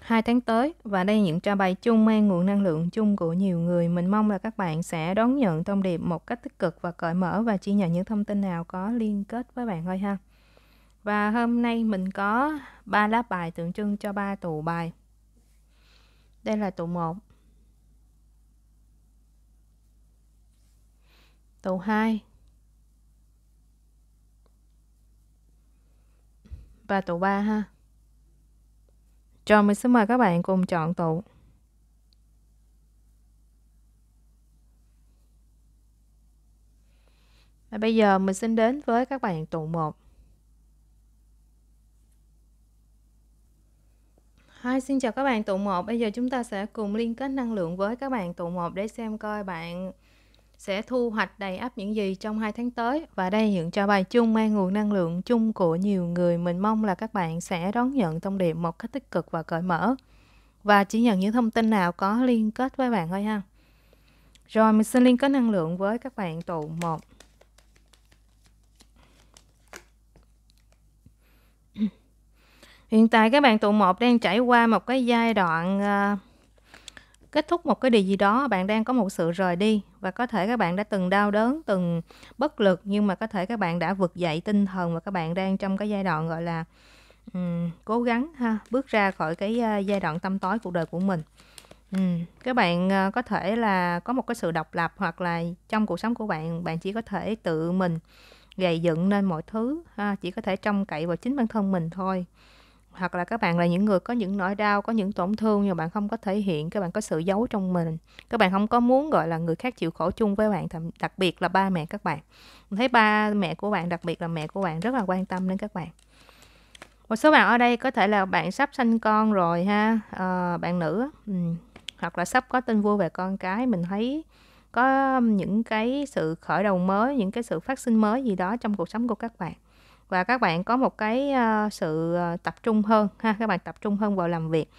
2 tháng tới và đây là những trao bài chung mang nguồn năng lượng chung của nhiều người. Mình mong là các bạn sẽ đón nhận thông điệp một cách tích cực và cởi mở và chia nhận những thông tin nào có liên kết với bạn thôi ha. Và hôm nay mình có ba lá bài tượng trưng cho ba tụ bài. Đây là tụ 1. Tụ 2. Và tụ 3 ha. Rồi mình xin mời các bạn cùng chọn tụ. Và bây giờ mình xin đến với các bạn tụ 1. Hi, xin chào các bạn tụ 1. Bây giờ chúng ta sẽ cùng liên kết năng lượng với các bạn tụ 1 để xem coi bạn sẽ thu hoạch đầy ắp những gì trong hai tháng tới và đây hiện cho bài chung mang nguồn năng lượng chung của nhiều người mình mong là các bạn sẽ đón nhận thông điệp một cách tích cực và cởi mở và chỉ nhận những thông tin nào có liên kết với bạn thôi ha rồi mình xin liên kết năng lượng với các bạn tụ một Hiện tại các bạn tụ một đang trải qua một cái giai đoạn uh, kết thúc một cái điều gì đó bạn đang có một sự rời đi và có thể các bạn đã từng đau đớn từng bất lực nhưng mà có thể các bạn đã vực dậy tinh thần và các bạn đang trong cái giai đoạn gọi là um, cố gắng ha bước ra khỏi cái uh, giai đoạn tâm tối cuộc đời của mình um, các bạn uh, có thể là có một cái sự độc lập hoặc là trong cuộc sống của bạn bạn chỉ có thể tự mình gầy dựng nên mọi thứ ha chỉ có thể trông cậy vào chính bản thân mình thôi hoặc là các bạn là những người có những nỗi đau có những tổn thương nhưng mà bạn không có thể hiện các bạn có sự giấu trong mình các bạn không có muốn gọi là người khác chịu khổ chung với bạn đặc biệt là ba mẹ các bạn mình thấy ba mẹ của bạn đặc biệt là mẹ của bạn rất là quan tâm đến các bạn một số bạn ở đây có thể là bạn sắp sinh con rồi ha à, bạn nữ ừ. hoặc là sắp có tin vui về con cái mình thấy có những cái sự khởi đầu mới những cái sự phát sinh mới gì đó trong cuộc sống của các bạn và các bạn có một cái ờ, sự ờ, tập trung hơn ha các bạn tập trung hơn vào làm việc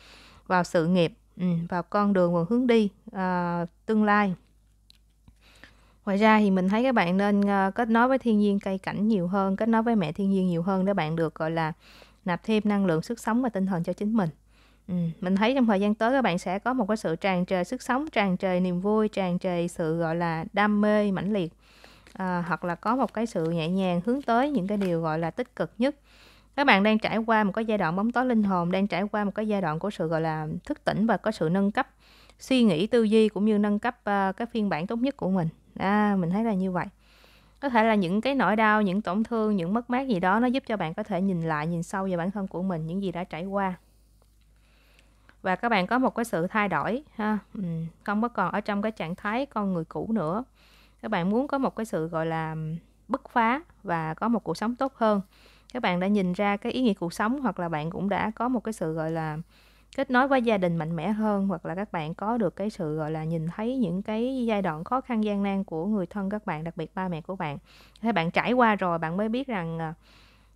vào sự nghiệp ừ, vào con đường và hướng đi uh, tương lai ngoài ra thì mình thấy các bạn nên uh, kết nối với thiên nhiên cây cảnh nhiều hơn kết nối với mẹ thiên nhiên nhiều hơn để bạn được gọi là nạp thêm năng lượng sức sống và tinh thần cho chính mình ừ. mình thấy trong thời gian tới các bạn sẽ có một cái sự tràn trề sức sống tràn trề niềm vui tràn trề sự gọi là đam mê mãnh liệt à, hoặc là có một cái sự nhẹ nhàng hướng tới những cái điều gọi là tích cực nhất các bạn đang trải qua một cái giai đoạn bóng tối linh hồn đang trải qua một cái giai đoạn của sự gọi là thức tỉnh và có sự nâng cấp suy nghĩ tư duy cũng như nâng cấp uh, cái phiên bản tốt nhất của mình à, mình thấy là như vậy có thể là những cái nỗi đau những tổn thương những mất mát gì đó nó giúp cho bạn có thể nhìn lại nhìn sâu về bản thân của mình những gì đã trải qua và các bạn có một cái sự thay đổi ha không có còn ở trong cái trạng thái con người cũ nữa các bạn muốn có một cái sự gọi là bứt phá và có một cuộc sống tốt hơn các bạn đã nhìn ra cái ý nghĩa cuộc sống hoặc là bạn cũng đã có một cái sự gọi là kết nối với gia đình mạnh mẽ hơn hoặc là các bạn có được cái sự gọi là nhìn thấy những cái giai đoạn khó khăn gian nan của người thân các bạn đặc biệt ba mẹ của bạn thế bạn trải qua rồi bạn mới biết rằng à,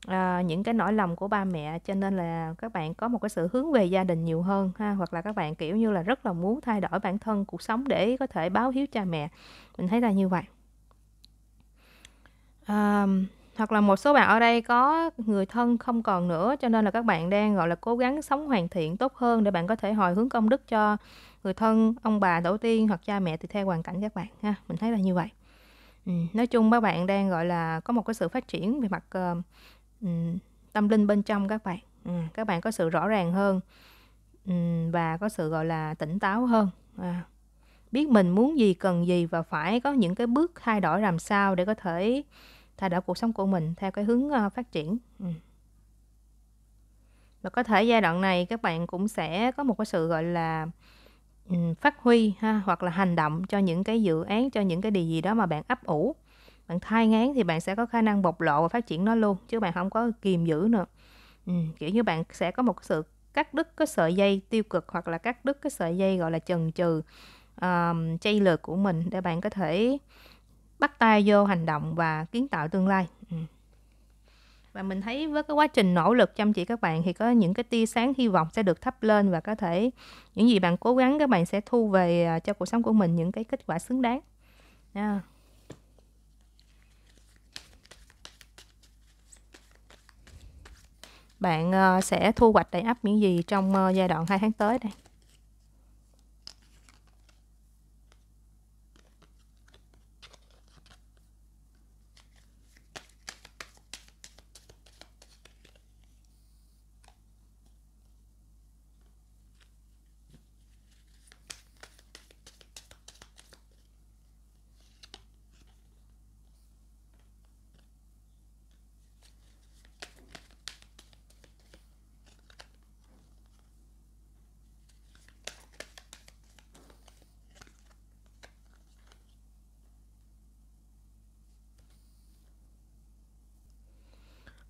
à, những cái nỗi lòng của ba mẹ cho nên là các bạn có một cái sự hướng về gia đình nhiều hơn ha hoặc là các bạn kiểu như là rất là muốn thay đổi bản thân cuộc sống để có thể báo hiếu cha mẹ mình thấy là như vậy à, hoặc là một số bạn ở đây có người thân không còn nữa cho nên là các bạn đang gọi là cố gắng sống hoàn thiện tốt hơn để bạn có thể hồi hướng công đức cho người thân ông bà tổ tiên hoặc cha mẹ tùy theo hoàn cảnh các bạn ha mình thấy là như vậy ừ. nói chung các bạn đang gọi là có một cái sự phát triển về mặt uh, Ừ, tâm linh bên trong các bạn ừ. các bạn có sự rõ ràng hơn ừ, và có sự gọi là tỉnh táo hơn à, biết mình muốn gì cần gì và phải có những cái bước thay đổi làm sao để có thể thay đổi cuộc sống của mình theo cái hướng à, phát triển và có thể giai đoạn này các bạn cũng sẽ có một cái sự gọi là phát huy ha hoặc là hành động cho những cái dự án cho những cái điều gì đó mà bạn ấp ủ bạn thai ngán thì bạn sẽ có khả năng bộc lộ và phát triển nó luôn chứ bạn không có kìm giữ nữa ừ, kiểu như bạn sẽ có một sự cắt đứt cái sợi dây tiêu cực hoặc là cắt đứt cái sợi dây gọi là chần chừ um, chay lược của mình để bạn có thể bắt tay vô hành động và kiến tạo tương lai ừ. và mình thấy với cái quá trình nỗ lực chăm chỉ các bạn thì có những cái tia sáng hy vọng sẽ được thắp lên và có thể những gì bạn cố gắng các bạn sẽ thu về à, cho cuộc sống của mình những cái kết quả xứng đáng yeah. bạn ờ, sẽ thu hoạch đầy ắp những gì trong ờ, giai đoạn 2 tháng tới đây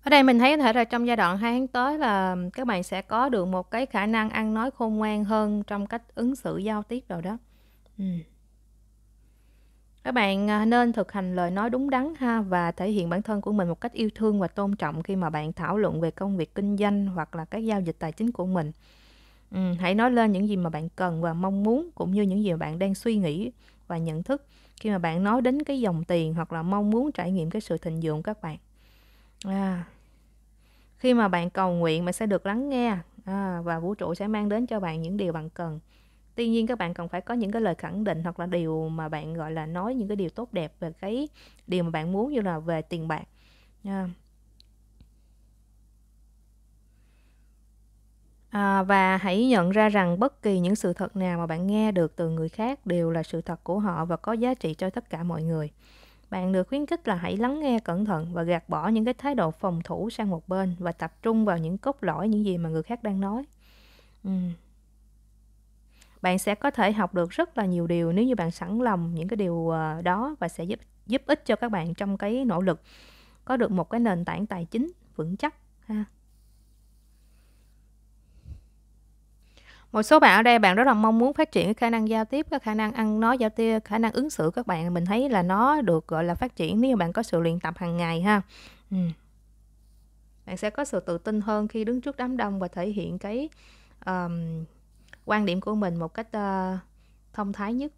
Ở đây mình thấy có thể là trong giai đoạn 2 tháng tới là các bạn sẽ có được một cái khả năng ăn nói khôn ngoan hơn trong cách ứng xử giao tiếp rồi đó. Ừ. Các bạn à, nên thực hành lời nói đúng đắn ha và thể hiện bản thân của mình một cách yêu thương và tôn trọng khi mà bạn thảo luận về công việc kinh doanh hoặc là các giao dịch tài chính của mình. Ừ, hãy nói lên những gì mà bạn cần và mong muốn cũng như những gì mà bạn đang suy nghĩ và nhận thức khi mà bạn nói đến cái dòng tiền hoặc là mong muốn trải nghiệm cái sự thịnh vượng các bạn. À, khi mà bạn cầu nguyện bạn sẽ được lắng nghe à, và vũ trụ sẽ mang đến cho bạn những điều bạn cần tuy nhiên các bạn cần phải có những cái lời khẳng định hoặc là điều mà bạn gọi là nói những cái điều tốt đẹp về cái điều mà bạn muốn như là về tiền bạc à. À, và hãy nhận ra rằng bất kỳ những sự thật nào mà bạn nghe được từ người khác đều là sự thật của họ và có giá trị cho tất cả mọi người bạn được khuyến khích là hãy lắng nghe cẩn thận và gạt bỏ những cái thái độ phòng thủ sang một bên và tập trung vào những cốt lõi những gì mà người khác đang nói ừ. bạn sẽ có thể học được rất là nhiều điều nếu như bạn sẵn lòng những cái điều ờ, đó và sẽ giúp giúp ích cho các bạn trong cái nỗ lực có được một cái nền tảng tài chính vững chắc ha một số bạn ở đây bạn rất là mong muốn phát triển cái khả năng giao tiếp cái khả năng ăn nói giao tiếp khả năng ứng xử các bạn mình thấy là nó được gọi là phát triển nếu bạn có sự luyện tập hàng ngày ha ừ. bạn sẽ có sự tự tin hơn khi đứng trước đám đông và thể hiện cái um, quan điểm của mình một cách uh, thông thái nhất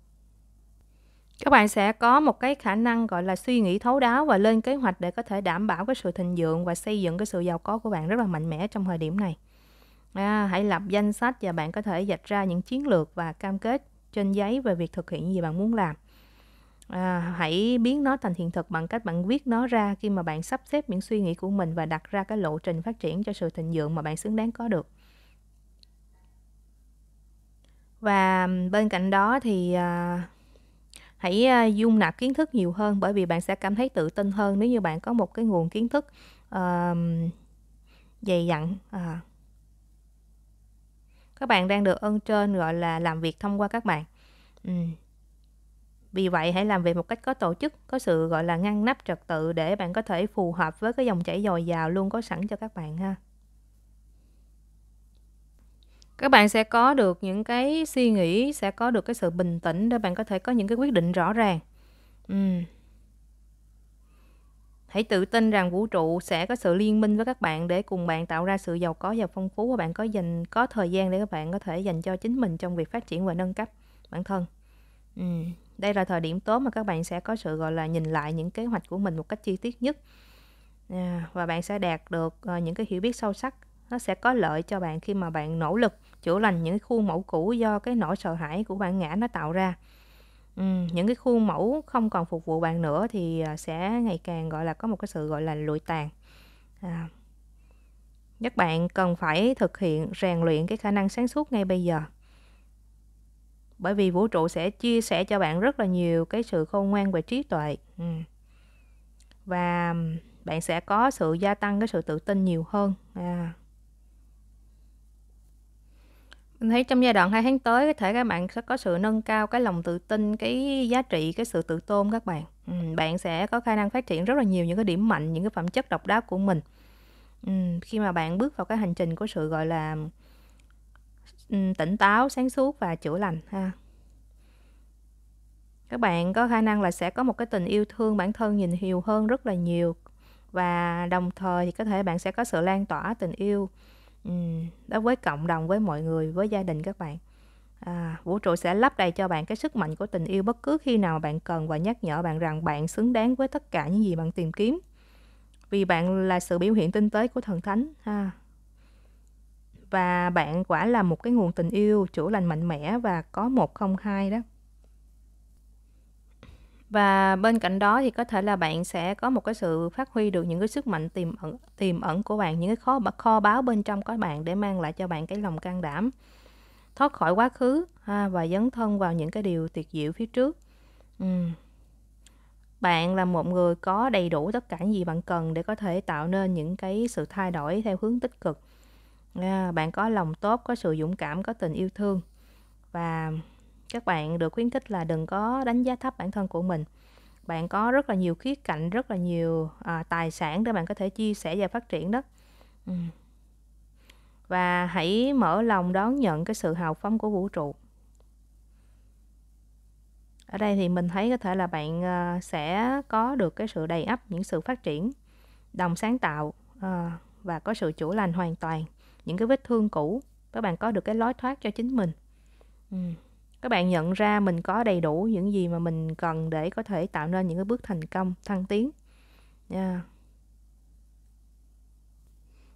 các bạn sẽ có một cái khả năng gọi là suy nghĩ thấu đáo và lên kế hoạch để có thể đảm bảo cái sự thịnh vượng và xây dựng cái sự giàu có của bạn rất là mạnh mẽ trong thời điểm này À, hãy lập danh sách và bạn có thể dạch ra những chiến lược và cam kết trên giấy về việc thực hiện những gì bạn muốn làm. À, hãy biến nó thành hiện thực bằng cách bạn viết nó ra khi mà bạn sắp xếp những suy nghĩ của mình và đặt ra cái lộ trình phát triển cho sự thịnh vượng mà bạn xứng đáng có được. Và bên cạnh đó thì à, hãy à, dung nạp kiến thức nhiều hơn bởi vì bạn sẽ cảm thấy tự tin hơn nếu như bạn có một cái nguồn kiến thức à, dày dặn. À, các bạn đang được ơn trên gọi là làm việc thông qua các bạn ừ. vì vậy hãy làm việc một cách có tổ chức có sự gọi là ngăn nắp trật tự để bạn có thể phù hợp với cái dòng chảy dồi dào luôn có sẵn cho các bạn ha các bạn sẽ có được những cái suy nghĩ sẽ có được cái sự bình tĩnh để bạn có thể có những cái quyết định rõ ràng ừ. Hãy tự tin rằng vũ trụ sẽ có sự liên minh với các bạn để cùng bạn tạo ra sự giàu có và phong phú và bạn có dành có thời gian để các bạn có thể dành cho chính mình trong việc phát triển và nâng cấp bản thân. Ừ. Đây là thời điểm tốt mà các bạn sẽ có sự gọi là nhìn lại những kế hoạch của mình một cách chi tiết nhất à, và bạn sẽ đạt được uh, những cái hiểu biết sâu sắc. Nó sẽ có lợi cho bạn khi mà bạn nỗ lực chữa lành những khuôn mẫu cũ do cái nỗi sợ hãi của bạn ngã nó tạo ra. Ừ, những cái khuôn mẫu không còn phục vụ bạn nữa thì, à, sẽ ngày càng, gọi là, có một cái sự, gọi là, lụi tàn. À. Các bạn cần phải thực hiện rèn luyện cái khả năng sáng suốt ngay bây giờ. Bởi vì vũ trụ sẽ chia sẻ cho bạn rất là nhiều cái sự khôn ngoan về trí tuệ, ừ. ừm. Và bạn sẽ có sự gia tăng cái sự tự tin nhiều hơn, à. Mình thấy trong giai đoạn 2 tháng tới có thể các bạn sẽ có sự nâng cao cái lòng tự tin, cái giá trị, cái sự tự tôn các bạn. bạn sẽ có khả năng phát triển rất là nhiều những cái điểm mạnh, những cái phẩm chất độc đáo của mình. khi mà bạn bước vào cái hành trình của sự gọi là tỉnh táo, sáng suốt và chữa lành ha. Các bạn có khả năng là sẽ có một cái tình yêu thương bản thân nhìn nhiều hơn rất là nhiều và đồng thời thì có thể bạn sẽ có sự lan tỏa tình yêu Ừ, đối với cộng đồng với mọi người với gia đình các bạn à, vũ trụ sẽ lấp đầy cho bạn cái sức mạnh của tình yêu bất cứ khi nào bạn cần và nhắc nhở bạn rằng bạn xứng đáng với tất cả những gì bạn tìm kiếm vì bạn là sự biểu hiện tinh tế của thần thánh ha và bạn quả là một cái nguồn tình yêu chủ lành mạnh mẽ và có một không hai đó và bên cạnh đó thì có thể là bạn sẽ có một cái sự phát huy được những cái sức mạnh tiềm ẩn tiềm ẩn của bạn những cái kho kho báu bên trong của bạn để mang lại cho bạn cái lòng can đảm thoát khỏi quá khứ ha, và dấn thân vào những cái điều tuyệt diệu phía trước ừ. bạn là một người có đầy đủ tất cả những gì bạn cần để có thể tạo nên những cái sự thay đổi theo hướng tích cực à, bạn có lòng tốt có sự dũng cảm có tình yêu thương và các bạn được khuyến khích là đừng có đánh giá thấp bản thân của mình bạn có rất là nhiều khía cạnh rất là nhiều à, tài sản để bạn có thể chia sẻ và phát triển đó ừ. và hãy mở lòng đón nhận cái sự hào phóng của vũ trụ ở đây thì mình thấy có thể là bạn à, sẽ có được cái sự đầy ắp những sự phát triển đồng sáng tạo à, và có sự chữa lành hoàn toàn những cái vết thương cũ các bạn có được cái lối thoát cho chính mình ừ các bạn nhận ra mình có đầy đủ những gì mà mình cần để có thể tạo nên những cái bước thành công thăng tiến yeah.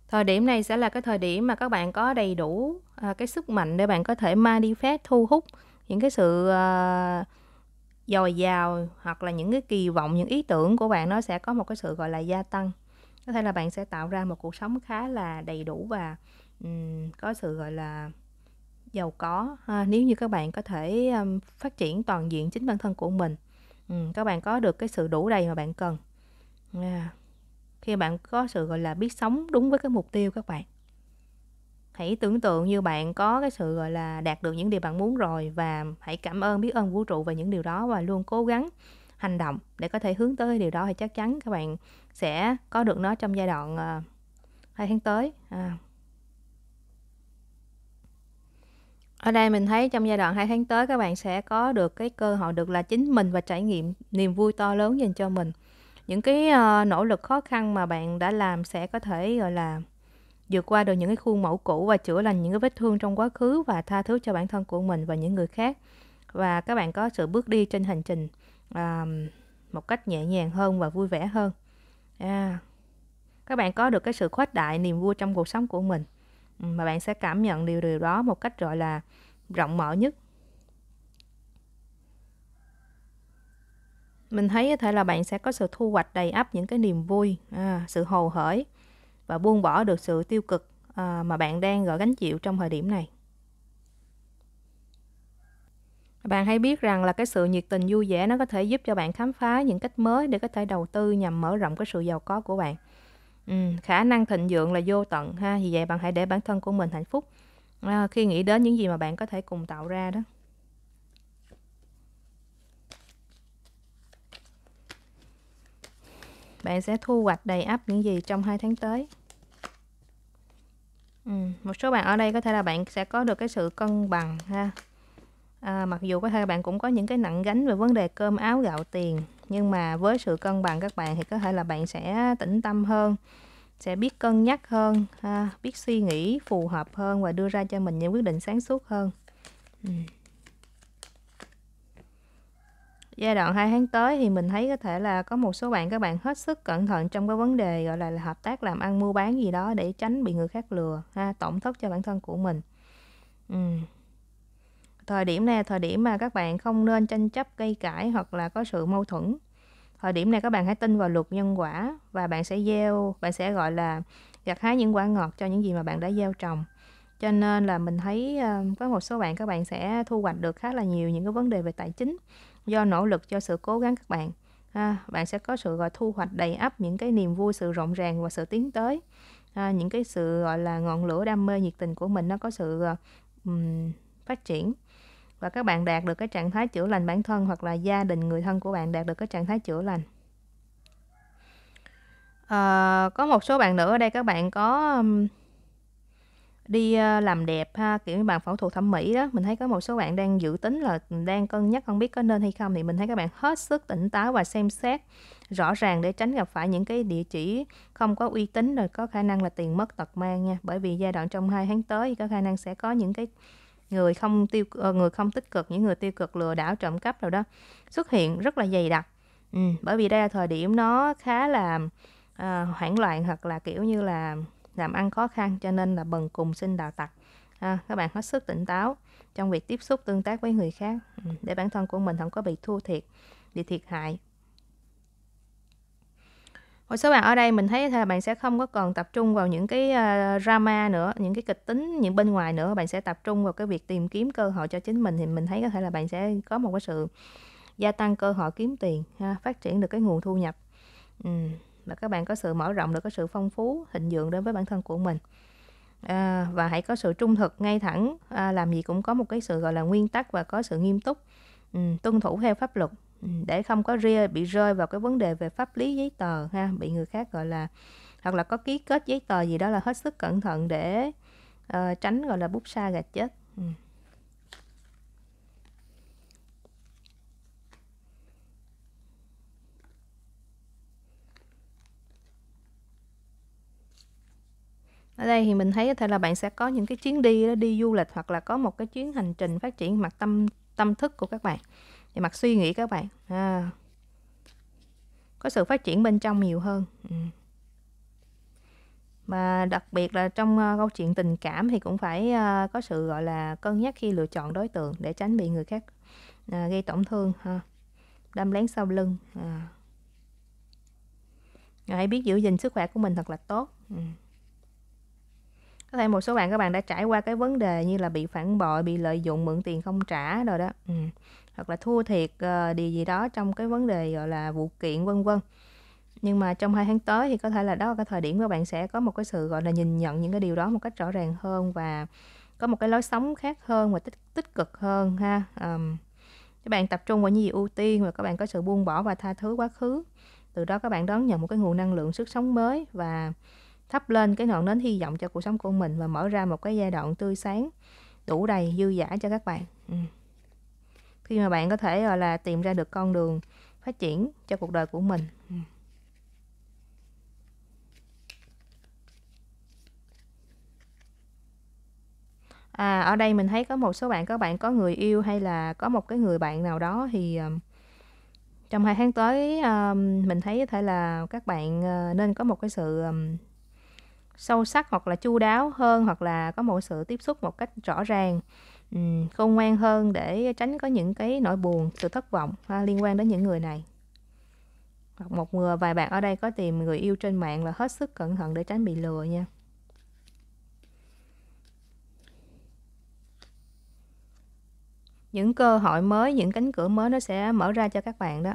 thời điểm này sẽ là cái thời điểm mà các bạn có đầy đủ à, cái sức mạnh để bạn có thể manifest thu hút những cái sự à, dồi dào hoặc là những cái kỳ vọng những ý tưởng của bạn nó sẽ có một cái sự gọi là gia tăng có thể là bạn sẽ tạo ra một cuộc sống khá là đầy đủ và um, có sự gọi là giàu có ha, nếu như các bạn có thể um, phát triển toàn diện chính bản thân của mình ừ, các bạn có được cái sự đủ đầy mà bạn cần yeah. À, khi bạn có sự gọi là biết sống đúng với cái mục tiêu các bạn hãy tưởng tượng như bạn có cái sự gọi là đạt được những điều bạn muốn rồi và hãy cảm ơn biết ơn vũ trụ về những điều đó và luôn cố gắng hành động để có thể hướng tới điều đó thì chắc chắn các bạn sẽ có được nó trong giai đoạn uh, hai tháng tới à, Ở đây mình thấy trong giai đoạn 2 tháng tới các bạn sẽ có được cái cơ hội được là chính mình và trải nghiệm niềm vui to lớn dành cho mình. Những cái uh, nỗ lực khó khăn mà bạn đã làm sẽ có thể gọi là vượt qua được những cái khuôn mẫu cũ và chữa lành những cái vết thương trong quá khứ và tha thứ cho bản thân của mình và những người khác. Và các bạn có sự bước đi trên hành trình uh, một cách nhẹ nhàng hơn và vui vẻ hơn. Yeah. À, các bạn có được cái sự khuếch đại niềm vui trong cuộc sống của mình. Ừ, mà bạn sẽ cảm nhận điều điều đó một cách gọi là rộng mở nhất mình thấy có thể là bạn sẽ có sự thu hoạch đầy ắp những cái niềm vui à, sự hồ hởi và buông bỏ được sự tiêu cực à, mà bạn đang gỡ gánh chịu trong thời điểm này bạn hãy biết rằng là cái sự nhiệt tình vui vẻ nó có thể giúp cho bạn khám phá những cách mới để có thể đầu tư nhằm mở rộng cái sự giàu có của bạn Ừ, khả năng thịnh vượng là vô tận ha, vì vậy bạn hãy để bản thân của mình hạnh phúc, à, khi nghĩ đến những gì mà bạn có thể cùng tạo ra đó. Bạn sẽ thu hoạch đầy ắp những gì trong hai tháng tới. Ừm, một số bạn ở đây có thể là bạn sẽ có được cái sự cân bằng ha à, mặc dù có thể bạn cũng có những cái nặng gánh về vấn đề cơm áo gạo tiền nhưng mà với sự cân bằng các bạn thì có thể là bạn sẽ tĩnh tâm hơn sẽ biết cân nhắc hơn à, biết suy nghĩ phù hợp hơn và đưa ra cho mình những quyết định sáng suốt hơn ừ. giai đoạn 2 tháng tới thì mình thấy có thể là có một số bạn các bạn hết sức cẩn thận trong cái vấn đề gọi là, là hợp tác làm ăn mua bán gì đó để tránh bị người khác lừa ha tổn thất cho bản thân của mình ừ thời điểm này là thời điểm mà các bạn không nên tranh chấp gây cãi hoặc là có sự mâu thuẫn thời điểm này các bạn hãy tin vào luật nhân quả và bạn sẽ gieo bạn sẽ gọi là gặt hái những quả ngọt cho những gì mà bạn đã gieo trồng cho nên là mình thấy ờ, có một số bạn các bạn sẽ thu hoạch được khá là nhiều những cái vấn đề về tài chính do nỗ lực cho sự cố gắng các bạn à, bạn sẽ có sự gọi thu hoạch đầy ắp những cái niềm vui sự rộng ràng và sự tiến tới à, những cái sự gọi là ngọn lửa đam mê nhiệt tình của mình nó có sự um, phát triển và các bạn đạt được cái trạng thái chữa lành bản thân hoặc là gia đình người thân của bạn đạt được cái trạng thái chữa lành à, có một số bạn nữ ở đây các bạn có um, đi ờ, làm đẹp ha kiểu như bạn phẫu thuật thẩm mỹ đó mình thấy có một số bạn đang dự tính là đang cân nhắc không biết có nên hay không thì mình thấy các bạn hết sức tỉnh táo và xem xét rõ ràng để tránh gặp phải những cái địa chỉ không có uy tín rồi có khả năng là tiền mất tật mang nha bởi vì giai đoạn trong hai tháng tới thì có khả năng sẽ có những cái người không tiêu ờ, người không tích cực những người tiêu cực lừa đảo trộm cắp rồi đó xuất hiện rất là dày đặc ừ, bởi vì đây là thời điểm nó khá là à, hoảng loạn hoặc là kiểu như là làm ăn khó khăn cho nên là bần cùng sinh đạo tặc à, các bạn hết sức tỉnh táo trong việc tiếp xúc tương tác với người khác ừ, để bản thân của mình không có bị thua thiệt bị thiệt hại một số bạn ở đây mình thấy là bạn sẽ không có còn tập trung vào những cái ờ, drama nữa những cái kịch tính những bên ngoài nữa bạn sẽ tập trung vào cái việc tìm kiếm cơ hội cho chính mình thì mình thấy có thể là bạn sẽ có một cái sự gia tăng cơ hội kiếm tiền ha, phát triển được cái nguồn thu nhập và các bạn có sự mở rộng được có sự phong phú hình vượng đến với bản thân của mình à, và hãy có sự trung thực ngay thẳng à, làm gì cũng có một cái sự gọi là nguyên tắc và có sự nghiêm túc ừ, tuân thủ theo pháp luật Ừ, để không có ria bị rơi vào cái vấn đề về pháp lý giấy tờ ha bị người khác gọi là hoặc là có ký kết giấy tờ gì đó là hết sức cẩn thận để uh, tránh gọi là bút sa gạch chết ừ. ở đây thì mình thấy có thể là bạn sẽ có những cái chuyến đi đi du lịch hoặc là có một cái chuyến hành trình phát triển mặt tâm tâm thức của các bạn về mặt suy nghĩ các bạn à, có sự phát triển bên trong nhiều hơn ừ. mà đặc biệt là trong uh, câu chuyện tình cảm thì cũng phải uh, có sự gọi là cân nhắc khi lựa chọn đối tượng để tránh bị người khác uh, gây tổn thương ha đâm lén sau lưng à. hãy biết giữ gìn sức khỏe của mình thật là tốt ừ. có thể một số bạn các bạn đã trải qua cái vấn đề như là bị phản bội bị lợi dụng mượn tiền không trả rồi đó ừ hoặc là thua thiệt uh, điều gì đó trong cái vấn đề gọi là vụ kiện vân vân nhưng mà trong hai tháng tới thì có thể là đó là cái thời điểm các bạn sẽ có một cái sự gọi là nhìn nhận những cái điều đó một cách rõ ràng hơn và có một cái lối sống khác hơn và tích tích cực hơn ha um, các bạn tập trung vào những gì ưu tiên và các bạn có sự buông bỏ và tha thứ quá khứ từ đó các bạn đón nhận một cái nguồn năng lượng sức sống mới và thắp lên cái ngọn nến hy vọng cho cuộc sống của mình và mở ra một cái giai đoạn tươi sáng đủ đầy dư giả cho các bạn ừ khi mà bạn có thể gọi là tìm ra được con đường phát triển cho cuộc đời của mình ừ. à ở đây mình thấy có một số bạn các bạn có người yêu hay là có một cái người bạn nào đó thì ờ, trong hai tháng tới ờ, mình thấy có thể là các bạn ờ, nên có một cái sự sâu sắc hoặc là chu đáo hơn hoặc là có một sự tiếp xúc một cách rõ ràng Ừ, khôn ngoan hơn để tránh có những cái nỗi buồn sự thất vọng ha, à, liên quan đến những người này hoặc một người vài bạn ở đây có tìm người yêu trên mạng là hết sức cẩn thận để tránh bị lừa nha những cơ hội mới những cánh cửa mới nó sẽ mở ra cho các bạn đó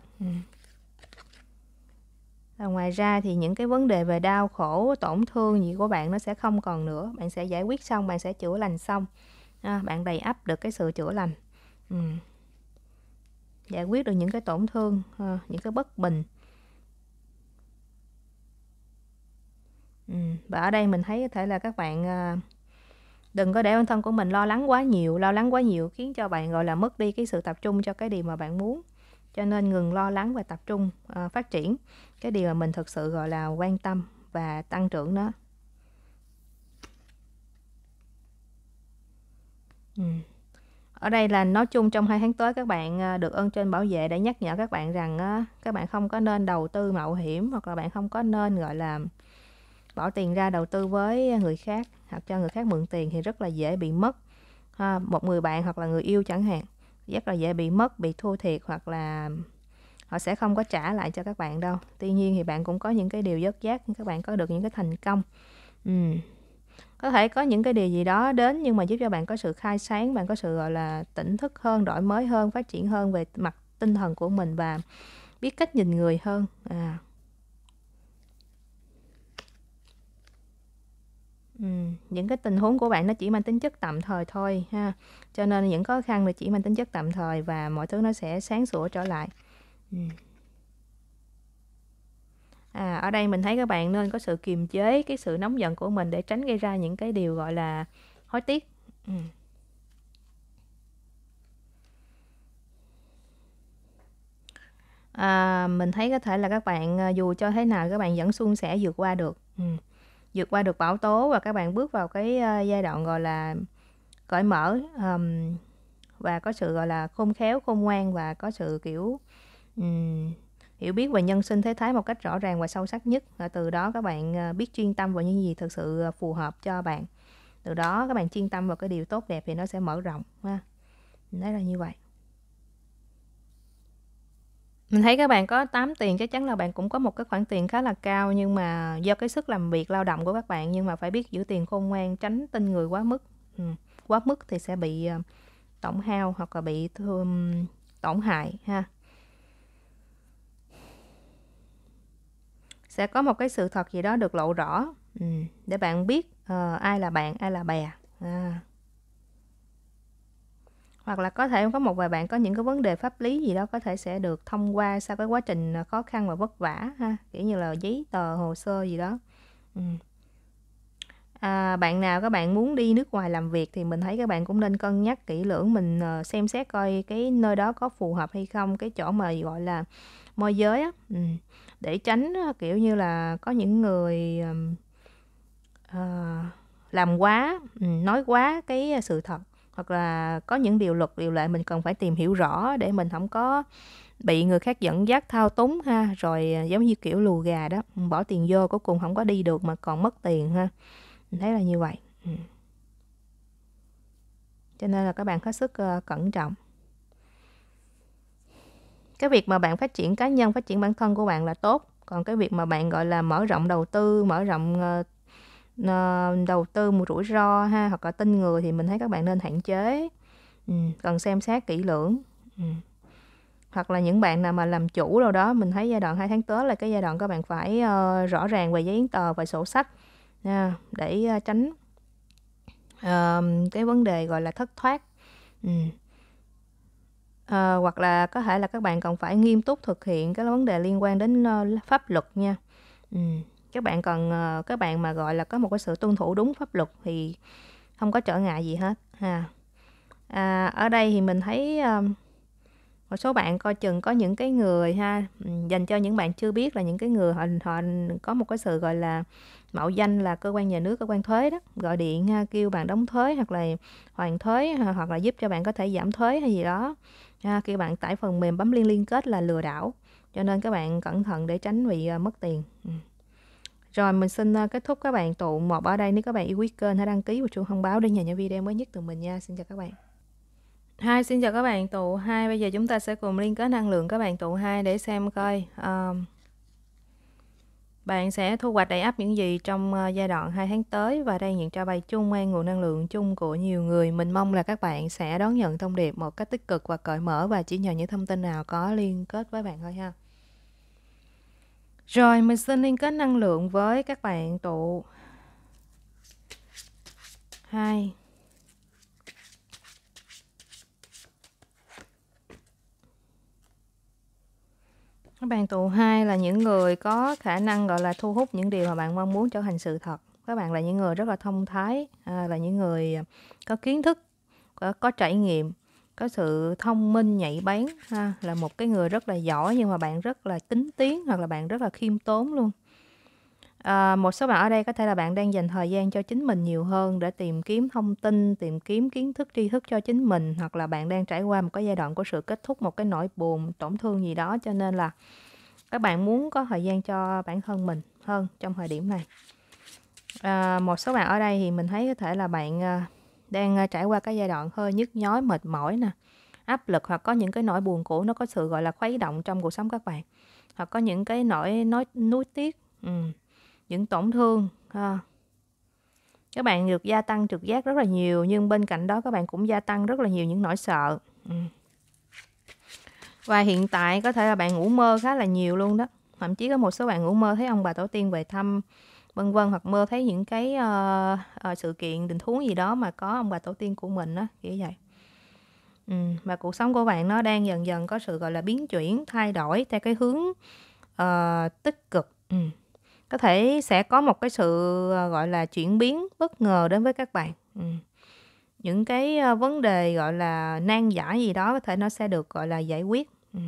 và ừ. ngoài ra thì những cái vấn đề về đau khổ tổn thương gì của bạn nó sẽ không còn nữa bạn sẽ giải quyết xong bạn sẽ chữa lành xong à, bạn đầy ắp được cái sự chữa lành ừ. giải quyết được những cái tổn thương à, những cái bất bình ừ. và ở đây mình thấy có thể là các bạn à, đừng có để bản thân của mình lo lắng quá nhiều lo lắng quá nhiều khiến cho bạn gọi là mất đi cái sự tập trung cho cái điều mà bạn muốn cho nên ngừng lo lắng và tập trung à, phát triển cái điều mà mình thực sự gọi là quan tâm và tăng trưởng đó Ừ. Ở đây là nói chung trong hai tháng tới các bạn ờ, được ơn trên bảo vệ để nhắc nhở các bạn rằng ờ, các bạn không có nên đầu tư mạo hiểm hoặc là bạn không có nên gọi là bỏ tiền ra đầu tư với người khác hoặc cho người khác mượn tiền thì rất là dễ bị mất một người bạn hoặc là người yêu chẳng hạn rất là dễ bị mất bị thua thiệt hoặc là họ sẽ không có trả lại cho các bạn đâu tuy nhiên thì bạn cũng có những cái điều giấc giác các bạn có được những cái thành công ừ có thể có những cái điều gì đó đến nhưng mà giúp cho bạn có sự khai sáng bạn có sự gọi là tỉnh thức hơn đổi mới hơn phát triển hơn về mặt tinh thần của mình và biết cách nhìn người hơn à Ừ, những cái tình huống của bạn nó chỉ mang tính chất tạm thời thôi ha cho nên những khó khăn là chỉ mang tính chất tạm thời và mọi thứ nó sẽ sáng sủa trở lại ừ à, ở đây mình thấy các bạn nên có sự kiềm chế cái sự nóng giận của mình để tránh gây ra những cái điều gọi là hối tiếc ừ. à, mình thấy có thể là các bạn à, dù cho thế nào các bạn vẫn suôn sẻ vượt qua được ừ. vượt qua được bão tố và các bạn bước vào cái à, giai đoạn gọi là cởi mở um, và có sự gọi là khôn khéo khôn ngoan và có sự kiểu um, hiểu biết về nhân sinh thế thái một cách rõ ràng và sâu sắc nhất và từ đó các bạn ờ, biết chuyên tâm vào những gì thực sự ờ, phù hợp cho bạn từ đó các bạn chuyên tâm vào cái điều tốt đẹp thì nó sẽ mở rộng ha đấy là như vậy mình thấy các bạn có 8 tiền chắc chắn là bạn cũng có một cái khoản tiền khá là cao nhưng mà do cái sức làm việc lao động của các bạn nhưng mà phải biết giữ tiền khôn ngoan tránh tin người quá mức ừ. quá mức thì sẽ bị ờ, tổn hao hoặc là bị thương, tổn hại ha sẽ có một cái sự thật gì đó được lộ rõ ừ, để bạn biết uh, ai là bạn ai là bè à. hoặc là có thể có một vài bạn có những cái vấn đề pháp lý gì đó có thể sẽ được thông qua sau cái quá trình ờ, khó khăn và vất vả ha kiểu như là giấy tờ hồ sơ gì đó ừ. À, bạn nào các bạn muốn đi nước ngoài làm việc thì mình thấy các bạn cũng nên cân nhắc kỹ lưỡng mình ờ, xem xét coi cái nơi đó có phù hợp hay không cái chỗ mà gọi là môi giới á ừ. để tránh kiểu như là có những người ờ, làm quá ừ, nói quá cái sự thật hoặc là có những điều luật điều lệ mình cần phải tìm hiểu rõ để mình không có bị người khác dẫn dắt thao túng ha rồi à, giống như kiểu lù gà đó ừ, bỏ tiền vô cuối cùng không có đi được mà còn mất tiền ha mình thấy là như vậy cho nên là các bạn hết sức ờ, cẩn trọng cái việc mà bạn phát triển cá nhân phát triển bản thân của bạn là tốt còn cái việc mà bạn gọi là mở rộng đầu tư mở rộng uh, đầu tư một rủi ro ha hoặc là tin người thì mình thấy các bạn nên hạn chế ừ, cần xem xét kỹ lưỡng ừ. hoặc là những bạn nào mà làm chủ đâu đó mình thấy giai đoạn 2 tháng tới là cái giai đoạn các bạn phải uh, rõ ràng về giấy tờ và sổ sách nha, để uh, tránh uh, cái vấn đề gọi là thất thoát ừ. Ờ, hoặc là có thể là các bạn còn phải nghiêm túc thực hiện cái vấn đề liên quan đến, ơ, ờ, pháp luật nha. Ừm, các bạn cần, ờ các bạn mà, gọi là, có một cái sự tuân thủ đúng pháp luật thì không có trở ngại gì hết ha. À, ở đây thì mình thấy, ơ, ờ, một số bạn coi chừng có những cái người ha, ừ, dành cho những bạn chưa biết là những cái người họ họ có một cái sự, gọi là mạo danh là cơ quan nhà nước cơ quan thuế đó gọi điện à, kêu bạn đóng thuế hoặc là hoàn thuế hoặc là giúp cho bạn có thể giảm thuế hay gì đó à, kêu bạn tải phần mềm bấm liên liên kết là lừa đảo cho nên các bạn cẩn thận để tránh bị à, mất tiền ừ. rồi mình xin à, kết thúc các bạn tụ một ở đây nếu các bạn yêu quý kênh hãy đăng ký và chuông thông báo để nhận những video mới nhất từ mình nha xin chào các bạn hai xin chào các bạn tụ hai Bây giờ chúng ta sẽ cùng liên kết năng lượng các bạn tụ hai để xem coi uh, bạn sẽ thu hoạch đầy ắp những gì trong ờ, giai đoạn 2 tháng tới và đây những trao bay chung mang nguồn năng lượng chung của nhiều người. Mình mong là các bạn sẽ đón nhận thông điệp một cách tích cực và cởi mở và chỉ nhờ những thông tin nào có liên kết với bạn thôi ha. Rồi mình xin liên kết năng lượng với các bạn tụ 2 Các bạn tù 2 là những người có khả năng gọi là thu hút những điều mà bạn mong muốn trở thành sự thật. Các bạn là những người rất là thông thái, à, là những người có kiến thức, có, có trải nghiệm, có sự thông minh nhạy bén là một cái người rất là giỏi nhưng mà bạn rất là kính tiếng hoặc là bạn rất là khiêm tốn luôn. À, một số bạn ở đây có thể là bạn đang dành thời gian cho chính mình nhiều hơn để tìm kiếm thông tin, tìm kiếm kiến thức, tri thức cho chính mình hoặc là bạn đang trải qua một cái giai đoạn của sự kết thúc một cái nỗi buồn, tổn thương gì đó cho nên là các bạn muốn có thời gian cho bản thân mình hơn trong thời điểm này. À, một số bạn ở đây thì mình thấy có thể là bạn ờ, đang trải qua cái giai đoạn hơi nhức nhói, mệt mỏi nè, áp lực hoặc có những cái nỗi buồn cũ nó có sự gọi là khuấy động trong cuộc sống các bạn hoặc có những cái nỗi nói nuối tiếc. Ừ những tổn thương ha. các bạn được gia tăng trực giác rất là nhiều nhưng bên cạnh đó các bạn cũng gia tăng rất là nhiều những nỗi sợ ừ. và hiện tại có thể là bạn ngủ mơ khá là nhiều luôn đó thậm chí có một số bạn ngủ mơ thấy ông bà tổ tiên về thăm vân vân hoặc mơ thấy những cái uh, uh, sự kiện tình huống gì đó mà có ông bà tổ tiên của mình đó kiểu vậy ừ. cuộc sống của bạn nó đang dần dần có sự gọi là biến chuyển thay đổi theo cái hướng uh, tích cực ừ có thể sẽ có một cái sự ờ, gọi là chuyển biến bất ngờ đến với các bạn ừ. những cái ờ, vấn đề gọi là nan giải gì đó có thể nó sẽ được gọi là giải quyết ừ.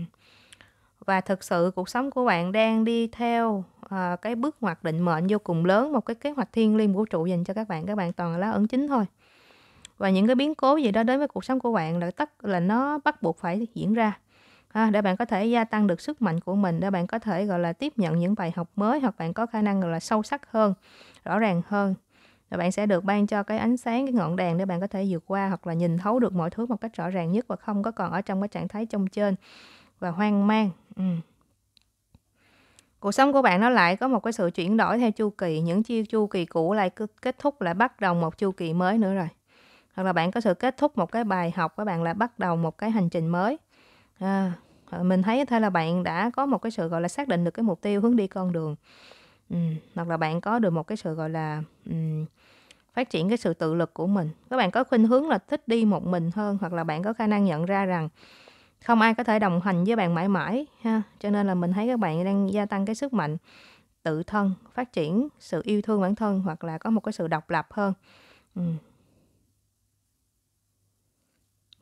và thực sự cuộc sống của bạn đang đi theo ờ, cái bước ngoặt định mệnh vô cùng lớn một cái kế hoạch thiên liêng vũ trụ dành cho các bạn các bạn toàn là lá ẩn chính thôi và những cái biến cố gì đó đến với cuộc sống của bạn là tất là nó bắt buộc phải diễn ra ha, à, để bạn có thể gia tăng được sức mạnh của mình để bạn có thể gọi là tiếp nhận những bài học mới hoặc bạn có khả năng gọi là sâu sắc hơn rõ ràng hơn rồi bạn sẽ được ban cho cái ánh sáng cái ngọn đèn để bạn có thể vượt qua hoặc là nhìn thấu được mọi thứ một cách rõ ràng nhất và không có còn ở trong cái trạng thái trông trên và hoang mang ừ. cuộc sống của bạn nó lại có một cái sự chuyển đổi theo chu kỳ những chi chu kỳ cũ lại cứ kết thúc lại bắt đầu một chu kỳ mới nữa rồi hoặc là bạn có sự kết thúc một cái bài học các bạn lại bắt đầu một cái hành trình mới À, ờ, mình thấy thế là bạn đã có một cái sự, gọi là, xác định được cái mục tiêu, hướng đi con đường. Ừm, hoặc là bạn có được một cái sự, gọi là, ừm, phát triển cái sự tự lực của mình. Các bạn có khuynh hướng là thích đi một mình hơn, hoặc là bạn có khả năng nhận ra rằng không ai có thể đồng hành với bạn mãi mãi ha. Cho nên là mình thấy các bạn đang gia tăng cái sức mạnh tự thân, phát triển sự yêu thương bản thân hoặc là có một cái sự độc lập hơn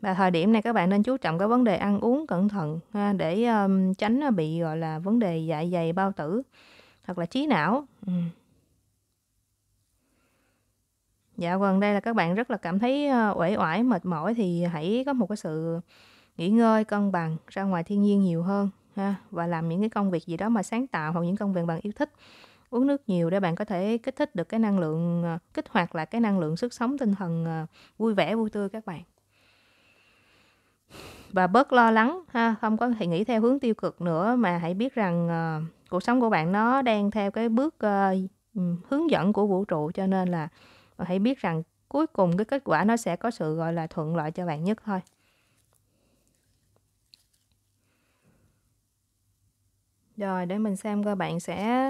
là thời điểm này các bạn nên chú trọng cái vấn đề ăn uống cẩn thận ha, để um, tránh bị gọi là vấn đề dạ dày bao tử hoặc là trí não ừ. dạo gần vâng, đây là các bạn rất là cảm thấy uể oải mệt mỏi thì hãy có một cái sự nghỉ ngơi cân bằng ra ngoài thiên nhiên nhiều hơn ha và làm những cái công việc gì đó mà sáng tạo hoặc những công việc bạn yêu thích uống nước nhiều để bạn có thể kích thích được cái năng lượng ờ, kích hoạt lại cái năng lượng sức sống tinh thần ờ, vui vẻ vui tươi các bạn và bớt lo lắng ha không có thể nghĩ theo hướng tiêu cực nữa mà hãy biết rằng uh, cuộc sống của bạn nó đang theo cái bước uh, hướng dẫn của vũ trụ cho nên là hãy biết rằng cuối cùng cái kết quả nó sẽ có sự gọi là thuận lợi cho bạn nhất thôi rồi để mình xem coi bạn sẽ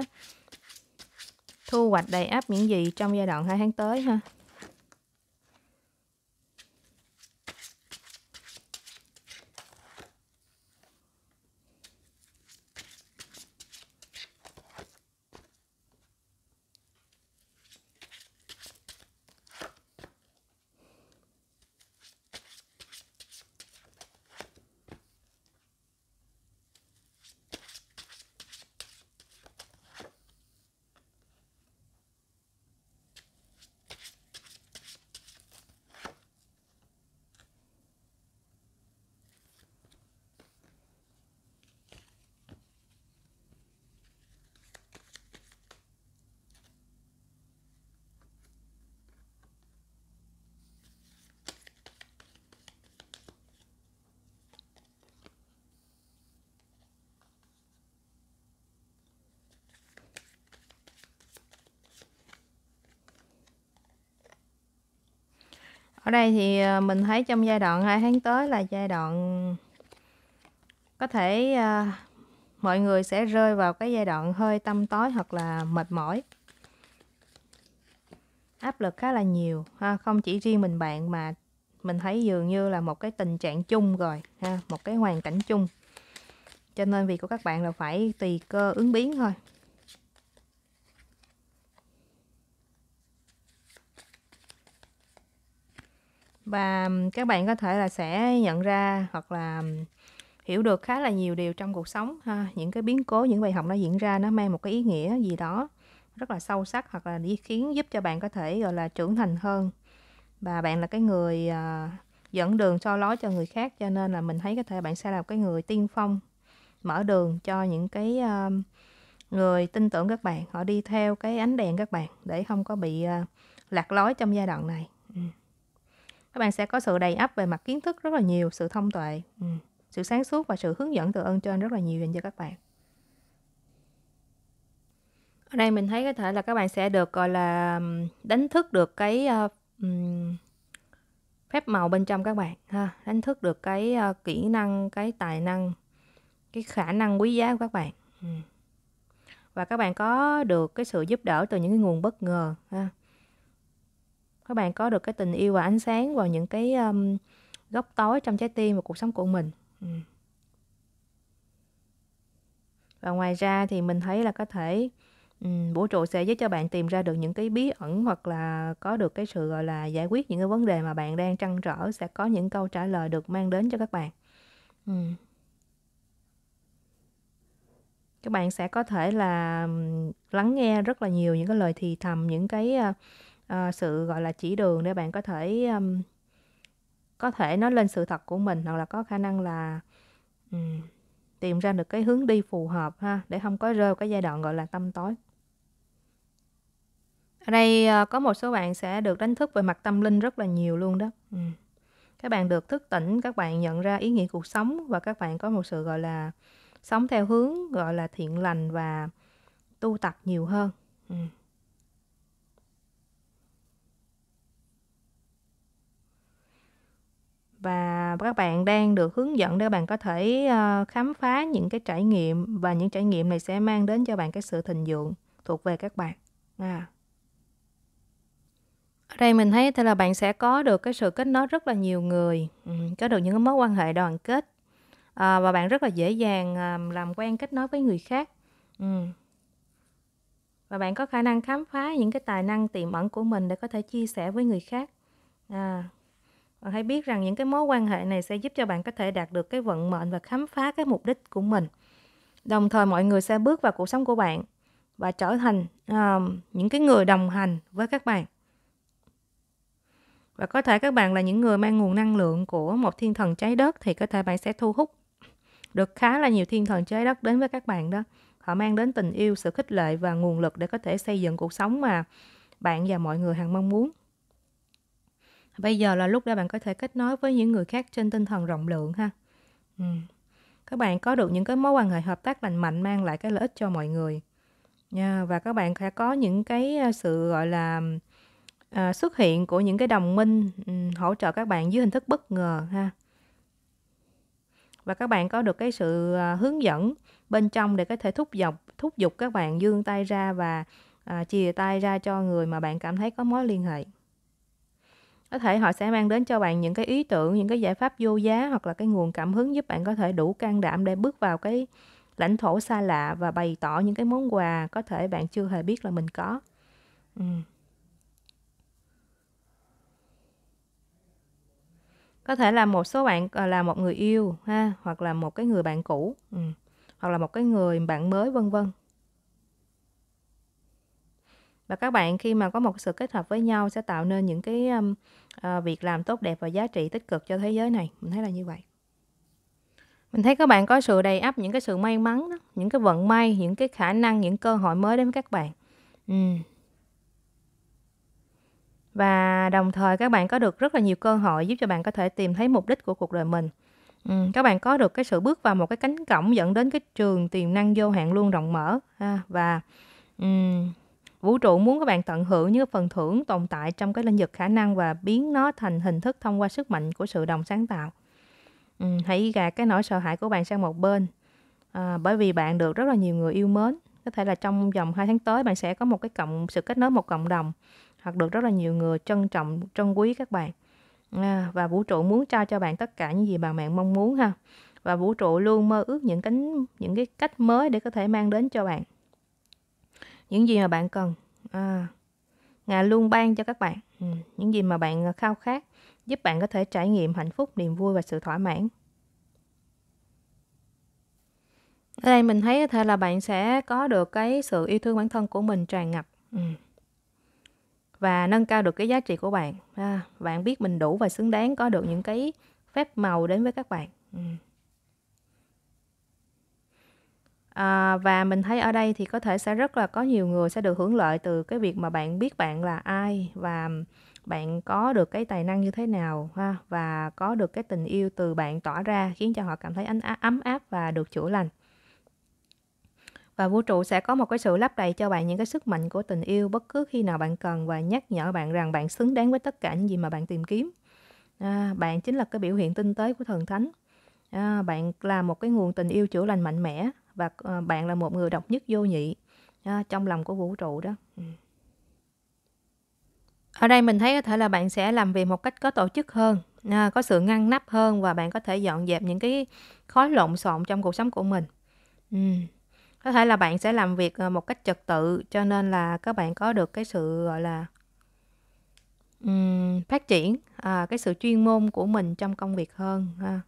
thu hoạch đầy áp những gì trong giai đoạn 2 tháng tới ha ở đây thì ờ, mình thấy trong giai đoạn 2 tháng tới là giai đoạn có thể uh, mọi người sẽ rơi vào cái giai đoạn hơi tâm tối hoặc là mệt mỏi áp lực khá là nhiều ha không chỉ riêng mình bạn mà mình thấy dường như là một cái tình trạng chung rồi ha một cái hoàn cảnh chung cho nên việc của các bạn là phải tùy cơ ứng biến thôi và các bạn có thể là sẽ nhận ra hoặc là hiểu được khá là nhiều điều trong cuộc sống ha những cái biến cố những bài học nó diễn ra nó mang một cái ý nghĩa gì đó rất là sâu sắc hoặc là đi khiến giúp cho bạn có thể gọi là trưởng thành hơn và bạn là cái người ờ, dẫn đường soi lối cho người khác cho nên là mình thấy có thể bạn sẽ là cái người tiên phong mở đường cho những cái người tin tưởng các bạn họ đi theo cái ánh đèn các bạn để không có bị ờ, lạc lối trong giai đoạn này các bạn sẽ có sự đầy ắp về mặt kiến thức rất là nhiều sự thông tuệ ừ, sự sáng suốt và sự hướng dẫn từ ơn trên rất là nhiều dành cho các bạn ở đây mình thấy có thể là các bạn sẽ được gọi là đánh thức được cái um, phép màu bên trong các bạn ha đánh thức được cái uh, kỹ năng cái tài năng cái khả năng quý giá của các bạn ừ. và các bạn có được cái sự giúp đỡ từ những cái nguồn bất ngờ ha các bạn có được cái tình yêu và ánh sáng vào những cái um, góc tối trong trái tim và cuộc sống của mình và ngoài ra thì mình thấy là có thể um, vũ trụ sẽ giúp cho bạn tìm ra được những cái bí ẩn hoặc là có được cái sự gọi là giải quyết những cái vấn đề mà bạn đang trăn trở sẽ có những câu trả lời được mang đến cho các bạn ừ. các bạn sẽ có thể là lắng nghe rất là nhiều những cái lời thì thầm những cái uh, uh, sự gọi là chỉ đường để bạn có thể um, có thể nói lên sự thật của mình hoặc là có khả năng là um, tìm ra được cái hướng đi phù hợp ha để không có rơi cái giai đoạn gọi là tâm tối ở đây uh, có một số bạn sẽ được đánh thức về mặt tâm linh rất là nhiều luôn đó Um. các bạn được thức tỉnh các bạn nhận ra ý nghĩa cuộc sống và các bạn có một sự gọi là sống theo hướng gọi là thiện lành và tu tập nhiều hơn Um. và các bạn đang được hướng dẫn để các bạn có thể ờ, khám phá những cái trải nghiệm và những trải nghiệm này sẽ mang đến cho bạn cái sự thịnh vượng thuộc về các bạn. À. Ở đây mình thấy thì là bạn sẽ có được cái sự kết nối rất là nhiều người, có được những cái mối quan hệ đoàn kết à, và bạn rất là dễ dàng ờ, làm quen kết nối với người khác. Ừ. Và bạn có khả năng khám phá những cái tài năng tiềm ẩn của mình để có thể chia sẻ với người khác. À, bạn ờ, hãy biết rằng những cái mối quan hệ này sẽ giúp cho bạn có thể đạt được cái vận mệnh và khám phá cái mục đích của mình. Đồng thời mọi người sẽ bước vào cuộc sống của bạn và trở thành uh, những cái người đồng hành với các bạn. Và có thể các bạn là những người mang nguồn năng lượng của một thiên thần trái đất thì có thể bạn sẽ thu hút được khá là nhiều thiên thần trái đất đến với các bạn đó. Họ mang đến tình yêu, sự khích lệ và nguồn lực để có thể xây dựng cuộc sống mà bạn và mọi người hằng mong muốn bây giờ là lúc để bạn có thể kết nối với những người khác trên tinh thần rộng lượng ha ừ. các bạn có được những cái mối quan hệ hợp tác lành mạnh mang lại cái lợi ích cho mọi người yeah, và các bạn sẽ có những cái à, sự gọi là à, xuất hiện của những cái đồng minh um, hỗ trợ các bạn dưới hình thức bất ngờ ha và các bạn có được cái sự à, hướng dẫn bên trong để có thể thúc giục thúc giục các bạn dương tay ra và à, chìa tay ra cho người mà bạn cảm thấy có mối liên hệ có thể họ sẽ mang đến cho bạn những cái ý tưởng những cái giải pháp vô giá hoặc là cái nguồn cảm hứng giúp bạn có thể đủ can đảm để bước vào cái lãnh thổ xa lạ và bày tỏ những cái món quà có thể bạn chưa hề biết là mình có ừ. có thể là một số bạn ờ, là một người yêu ha hoặc là một cái người bạn cũ ừ. hoặc là một cái người bạn mới vân vân và các bạn khi mà có một sự kết hợp với nhau sẽ tạo nên những cái um, uh, việc làm tốt đẹp và giá trị tích cực cho thế giới này mình thấy là như vậy mình thấy các bạn có sự đầy ắp những cái sự may mắn đó, những cái vận may những cái khả năng những cơ hội mới đến với các bạn ừ. và đồng thời các bạn có được rất là nhiều cơ hội giúp cho bạn có thể tìm thấy mục đích của cuộc đời mình ừ. các bạn có được cái sự bước vào một cái cánh cổng dẫn đến cái trường tiềm năng vô hạn luôn rộng mở ha. và um, Vũ trụ muốn các bạn tận hưởng những phần thưởng tồn tại trong cái lĩnh vực khả năng và biến nó thành hình thức thông qua sức mạnh của sự đồng sáng tạo. Ừ, hãy gạt cái nỗi sợ hãi của bạn sang một bên. À, bởi vì bạn được rất là nhiều người yêu mến. Có thể là trong vòng 2 tháng tới bạn sẽ có một cái cộng sự kết nối một cộng đồng hoặc được rất là nhiều người trân trọng, trân quý các bạn. À, và vũ trụ muốn trao cho bạn tất cả những gì bạn bạn mong muốn ha. Và vũ trụ luôn mơ ước những cánh những cái cách mới để có thể mang đến cho bạn những gì mà bạn cần à, ngài luôn ban cho các bạn ừ, những gì mà bạn khao khát giúp bạn có thể trải nghiệm hạnh phúc niềm vui và sự thỏa mãn ở đây mình thấy có thể là bạn sẽ có được cái sự yêu thương bản thân của mình tràn ngập ừ. và nâng cao được cái giá trị của bạn à, bạn biết mình đủ và xứng đáng có được những cái phép màu đến với các bạn ừ. À, và mình thấy ở đây thì có thể sẽ rất là có nhiều người sẽ được hưởng lợi từ cái việc mà bạn biết bạn là ai và bạn có được cái tài năng như thế nào ha và có được cái tình yêu từ bạn tỏa ra khiến cho họ cảm thấy ấm áp và được chữa lành và vũ trụ sẽ có một cái sự lắp đầy cho bạn những cái sức mạnh của tình yêu bất cứ khi nào bạn cần và nhắc nhở bạn rằng bạn xứng đáng với tất cả những gì mà bạn tìm kiếm à, bạn chính là cái biểu hiện tinh tế của thần thánh à, bạn là một cái nguồn tình yêu chữa lành mạnh mẽ và ờ, bạn là một người độc nhất vô nhị à, trong lòng của vũ trụ đó ừ. ở đây mình thấy có thể là bạn sẽ làm việc một cách có tổ chức hơn à, có sự ngăn nắp hơn và bạn có thể dọn dẹp những cái khói lộn xộn trong cuộc sống của mình ừ. có thể là bạn sẽ làm việc một cách trật tự cho nên là các bạn có được cái sự gọi là um, phát triển à, cái sự chuyên môn của mình trong công việc hơn ha.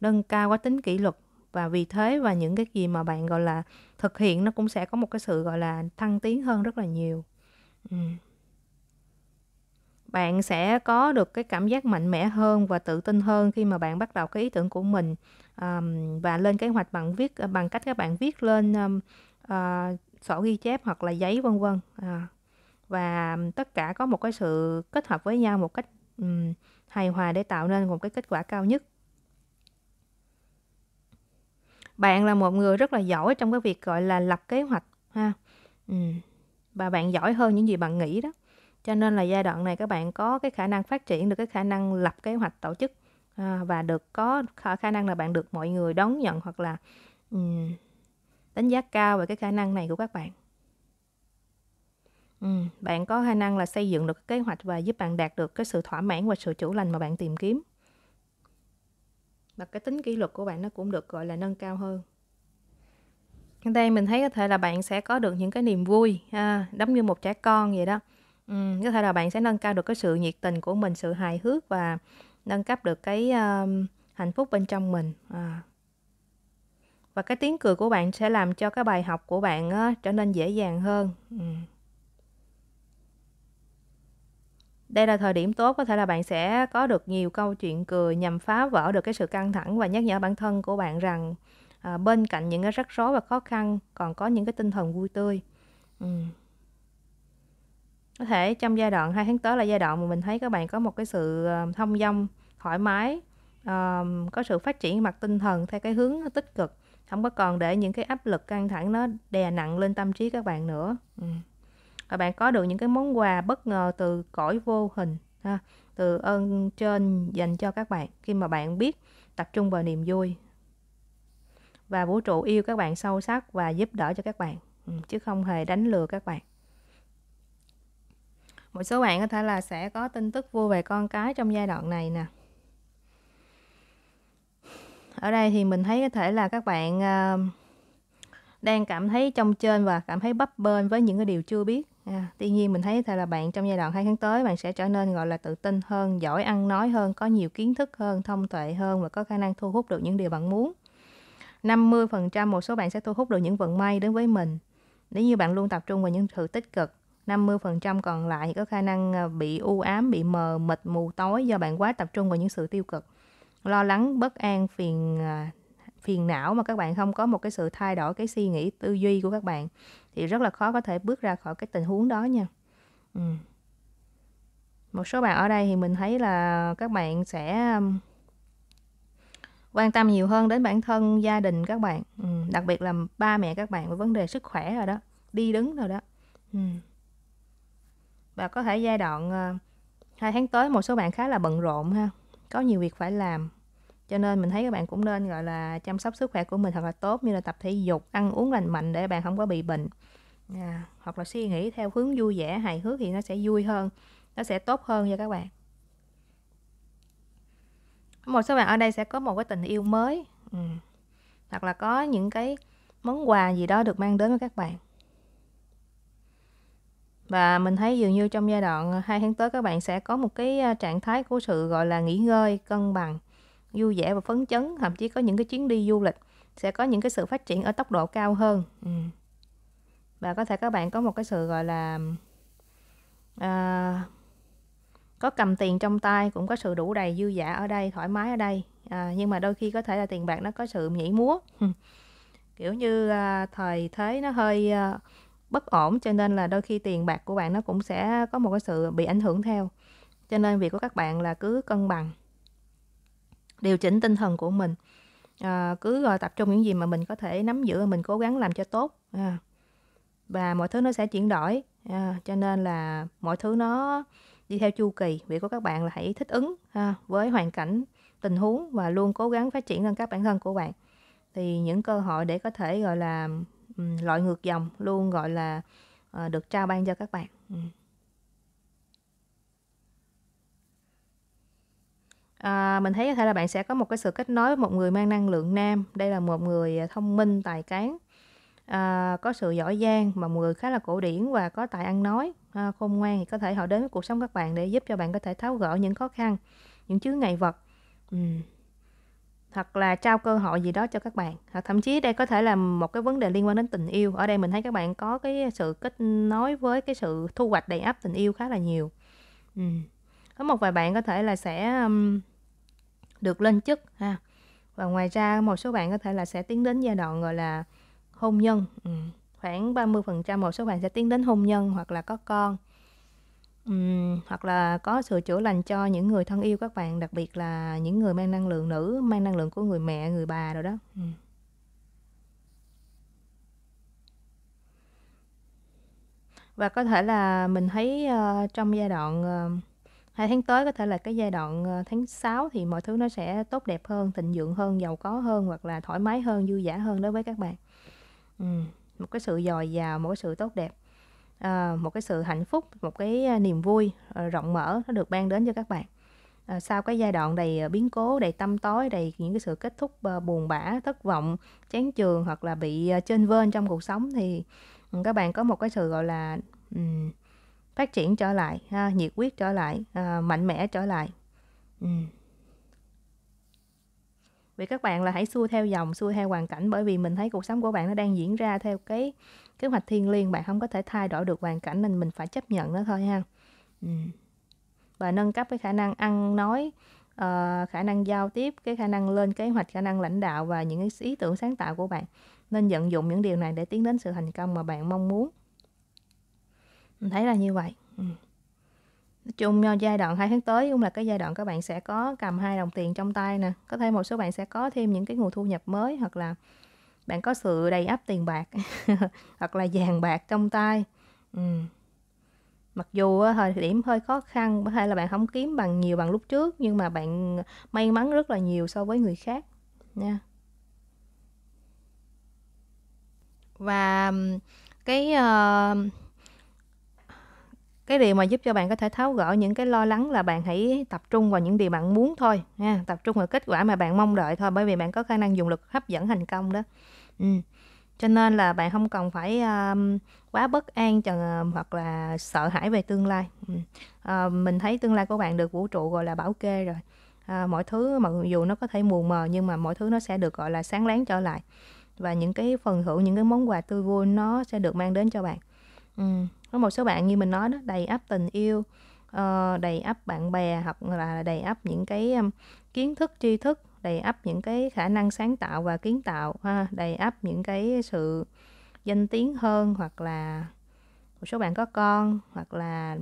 nâng cao quá tính kỷ luật và vì thế và những cái gì mà bạn gọi là thực hiện nó cũng sẽ có một cái sự gọi là thăng tiến hơn rất là nhiều bạn sẽ có được cái cảm giác mạnh mẽ hơn và tự tin hơn khi mà bạn bắt đầu cái ý tưởng của mình và lên kế hoạch bằng viết ờ, bằng cách các bạn viết lên ờ, sổ ghi chép hoặc là giấy vân vân à, và tất cả có một cái sự kết hợp với nhau một cách hài hòa để tạo nên một cái kết quả cao nhất bạn là một người rất là giỏi trong cái việc gọi là lập kế hoạch ha ừ. và bạn giỏi hơn những gì bạn nghĩ đó cho nên là giai đoạn này các bạn có cái khả năng phát triển được cái khả năng lập kế hoạch tổ chức à, và được có khả năng là bạn được mọi người đón nhận hoặc là um, đánh giá cao về cái khả năng này của các bạn Ừ, bạn có khả năng là xây dựng được kế hoạch và giúp bạn đạt được cái sự thỏa mãn và sự chủ lành mà bạn tìm kiếm và cái tính kỷ luật của bạn nó cũng được gọi là nâng cao hơn ở đây mình thấy có thể là bạn sẽ có được những cái niềm vui ha, giống như một trẻ con vậy đó ừ, có thể là bạn sẽ nâng cao được cái sự nhiệt tình của mình sự hài hước và nâng cấp được cái uh, hạnh phúc bên trong mình à. và cái tiếng cười của bạn sẽ làm cho cái bài học của bạn uh, trở nên dễ dàng hơn ừ. Đây là thời điểm tốt, có thể là bạn sẽ có được nhiều câu chuyện cười nhằm phá vỡ được cái sự căng thẳng và nhắc nhở bản thân của bạn rằng à, bên cạnh những cái rắc rối và khó khăn còn có những cái tinh thần vui tươi. Ừ. Có thể trong giai đoạn 2 tháng tới là giai đoạn mà mình thấy các bạn có một cái sự ờ, thông dong, thoải mái, à, có sự phát triển mặt tinh thần theo cái hướng tích cực, không có còn để những cái áp lực căng thẳng nó đè nặng lên tâm trí các bạn nữa. Ừ và bạn có được những cái món quà bất ngờ từ cõi vô hình ha, từ ơn trên dành cho các bạn khi mà bạn biết tập trung vào niềm vui và vũ trụ yêu các bạn sâu sắc và giúp đỡ cho các bạn ừ, chứ không hề đánh lừa các bạn một số bạn có thể là sẽ có tin tức vui về con cái trong giai đoạn này nè ở đây thì mình thấy có thể là các bạn ờ, đang cảm thấy trong trên và cảm thấy bấp bênh với những cái điều chưa biết À, tuy nhiên mình thấy thật là bạn trong giai đoạn 2 tháng tới bạn sẽ trở nên gọi là tự tin hơn, giỏi ăn nói hơn, có nhiều kiến thức hơn, thông tuệ hơn và có khả năng thu hút được những điều bạn muốn. 50% một số bạn sẽ thu hút được những vận may đến với mình. Nếu như bạn luôn tập trung vào những sự tích cực, 50% còn lại có khả năng à, bị u ám, bị mờ mịt, mù tối do bạn quá tập trung vào những sự tiêu cực. Lo lắng, bất an, phiền à, phiền não mà các bạn không có một cái sự thay đổi cái suy nghĩ tư duy của các bạn thì rất là khó có thể bước ra khỏi cái tình huống đó nha ừ. một số bạn ở đây thì mình thấy là các bạn sẽ um, quan tâm nhiều hơn đến bản thân gia đình các bạn ừ. đặc biệt là ba mẹ các bạn với vấn đề sức khỏe rồi đó đi đứng rồi đó ừ. và có thể giai đoạn ờ, hai tháng tới một số bạn khá là bận rộn ha có nhiều việc phải làm cho nên mình thấy các bạn cũng nên gọi là chăm sóc sức khỏe của mình thật là tốt như là tập thể dục ăn uống lành mạnh để bạn không có bị bệnh à, hoặc là suy nghĩ theo hướng vui vẻ hài hước thì nó sẽ vui hơn nó sẽ tốt hơn cho các bạn một số bạn ở đây sẽ có một cái tình yêu mới ừ. hoặc là có những cái món quà gì đó được mang đến với các bạn và mình thấy dường như trong giai đoạn 2 tháng tới các bạn sẽ có một cái à, trạng thái của sự gọi là nghỉ ngơi cân bằng vui vẻ và phấn chấn thậm chí có những cái chuyến đi du lịch sẽ có những cái sự phát triển ở tốc độ cao hơn ừ. và có thể các bạn có một cái sự gọi là à, có cầm tiền trong tay cũng có sự đủ đầy dư giả ở đây thoải mái ở đây à, nhưng mà đôi khi có thể là tiền bạc nó có sự nhảy múa kiểu như à, thời thế nó hơi à, bất ổn cho nên là đôi khi tiền bạc của bạn nó cũng sẽ có một cái sự bị ảnh hưởng theo cho nên việc của các bạn là cứ cân bằng điều chỉnh tinh thần của mình à, cứ à, tập trung những gì mà mình có thể nắm giữ mình cố gắng làm cho tốt à, và mọi thứ nó sẽ chuyển đổi à, cho nên là mọi thứ nó đi theo chu kỳ việc của các bạn là hãy thích ứng ha, với hoàn cảnh tình huống và luôn cố gắng phát triển nâng cấp bản thân của bạn thì những cơ hội để có thể gọi là um, loại ngược dòng luôn gọi là uh, được trao ban cho các bạn um. À, mình thấy có thể là bạn sẽ có một cái sự kết nối với một người mang năng lượng nam. Đây là một người à, thông minh, tài cán, à, có sự giỏi giang mà một người khá là cổ điển và có tài ăn nói, à, khôn ngoan thì có thể họ đến với cuộc sống các bạn để giúp cho bạn có thể tháo gỡ những khó khăn, những chướng ngại vật. Ừ. Hoặc là trao cơ hội gì đó cho các bạn. Hoặc thậm chí đây có thể là một cái vấn đề liên quan đến tình yêu. Ở đây mình thấy các bạn có cái sự kết nối với cái sự thu hoạch đầy áp tình yêu khá là nhiều. Ừ. Có một vài bạn có thể là sẽ um, được lên chức ha và ngoài ra một số bạn có thể là sẽ tiến đến giai đoạn gọi là hôn nhân ừ. khoảng 30% một số bạn sẽ tiến đến hôn nhân hoặc là có con Uhm, hoặc là có sự chữa lành cho những người thân yêu các bạn đặc biệt là những người mang năng lượng nữ mang năng lượng của người mẹ người bà rồi đó uhm. và có thể là mình thấy uh, trong giai đoạn uh, hai tháng tới có thể là cái giai đoạn ờ, tháng 6 thì mọi thứ nó sẽ tốt đẹp hơn thịnh vượng hơn giàu có hơn hoặc là thoải mái hơn vui vẻ hơn đối với các bạn ừ, một cái sự dồi dào một cái sự tốt đẹp à, một cái sự hạnh phúc một cái ờ, niềm vui rộng mở nó được ban đến cho các bạn à, sau cái giai đoạn đầy biến cố đầy tâm tối đầy những cái sự kết thúc buồn bã thất vọng chán chường hoặc là bị trên vên trong cuộc sống thì ừ, các bạn có một cái sự gọi là um, phát triển trở lại ha, nhiệt huyết trở lại à, mạnh mẽ trở lại ừ. vì các bạn là hãy xuôi theo dòng xuôi theo hoàn cảnh bởi vì mình thấy cuộc sống của bạn nó đang diễn ra theo cái kế hoạch thiên liêng bạn không có thể thay đổi được hoàn cảnh nên mình phải chấp nhận nó thôi ha ừ. và nâng cấp cái khả năng ăn nói uh, khả năng giao tiếp cái khả năng lên kế hoạch khả năng lãnh đạo và những cái ý tưởng sáng tạo của bạn nên vận dụng những điều này để tiến đến sự thành công mà bạn mong muốn mình thấy là như vậy ừ. nói chung giai đoạn hai tháng tới cũng là cái giai đoạn các bạn sẽ có cầm hai đồng tiền trong tay nè có thể một số bạn sẽ có thêm những cái nguồn thu nhập mới hoặc là bạn có sự đầy ắp tiền bạc hoặc là vàng bạc trong tay ừ. mặc dù thời điểm hơi khó khăn hay là bạn không kiếm bằng nhiều bằng lúc trước nhưng mà bạn may mắn rất là nhiều so với người khác nha và cái uh, cái điều mà giúp cho bạn có thể tháo gỡ những cái lo lắng là bạn hãy tập trung vào những điều bạn muốn thôi nha tập trung vào kết quả mà bạn mong đợi thôi bởi vì bạn có khả năng dùng lực hấp dẫn thành công đó ừ. cho nên là bạn không cần phải um, quá bất an chừng, ờ, hoặc là sợ hãi về tương lai ừ. à, mình thấy tương lai của bạn được vũ trụ gọi là bảo kê rồi à, mọi thứ mặc dù nó có thể mù mờ nhưng mà mọi thứ nó sẽ được gọi là sáng láng trở lại và những cái phần thưởng những cái món quà tươi vui nó sẽ được mang đến cho bạn Ừ, có một số bạn như mình nói đó đầy ắp tình yêu uh, đầy ắp bạn bè hoặc là đầy ắp những cái um, kiến thức tri thức đầy ắp những cái khả năng sáng tạo và kiến tạo ha đầy ắp những cái sự danh tiếng hơn hoặc là một số bạn có con hoặc là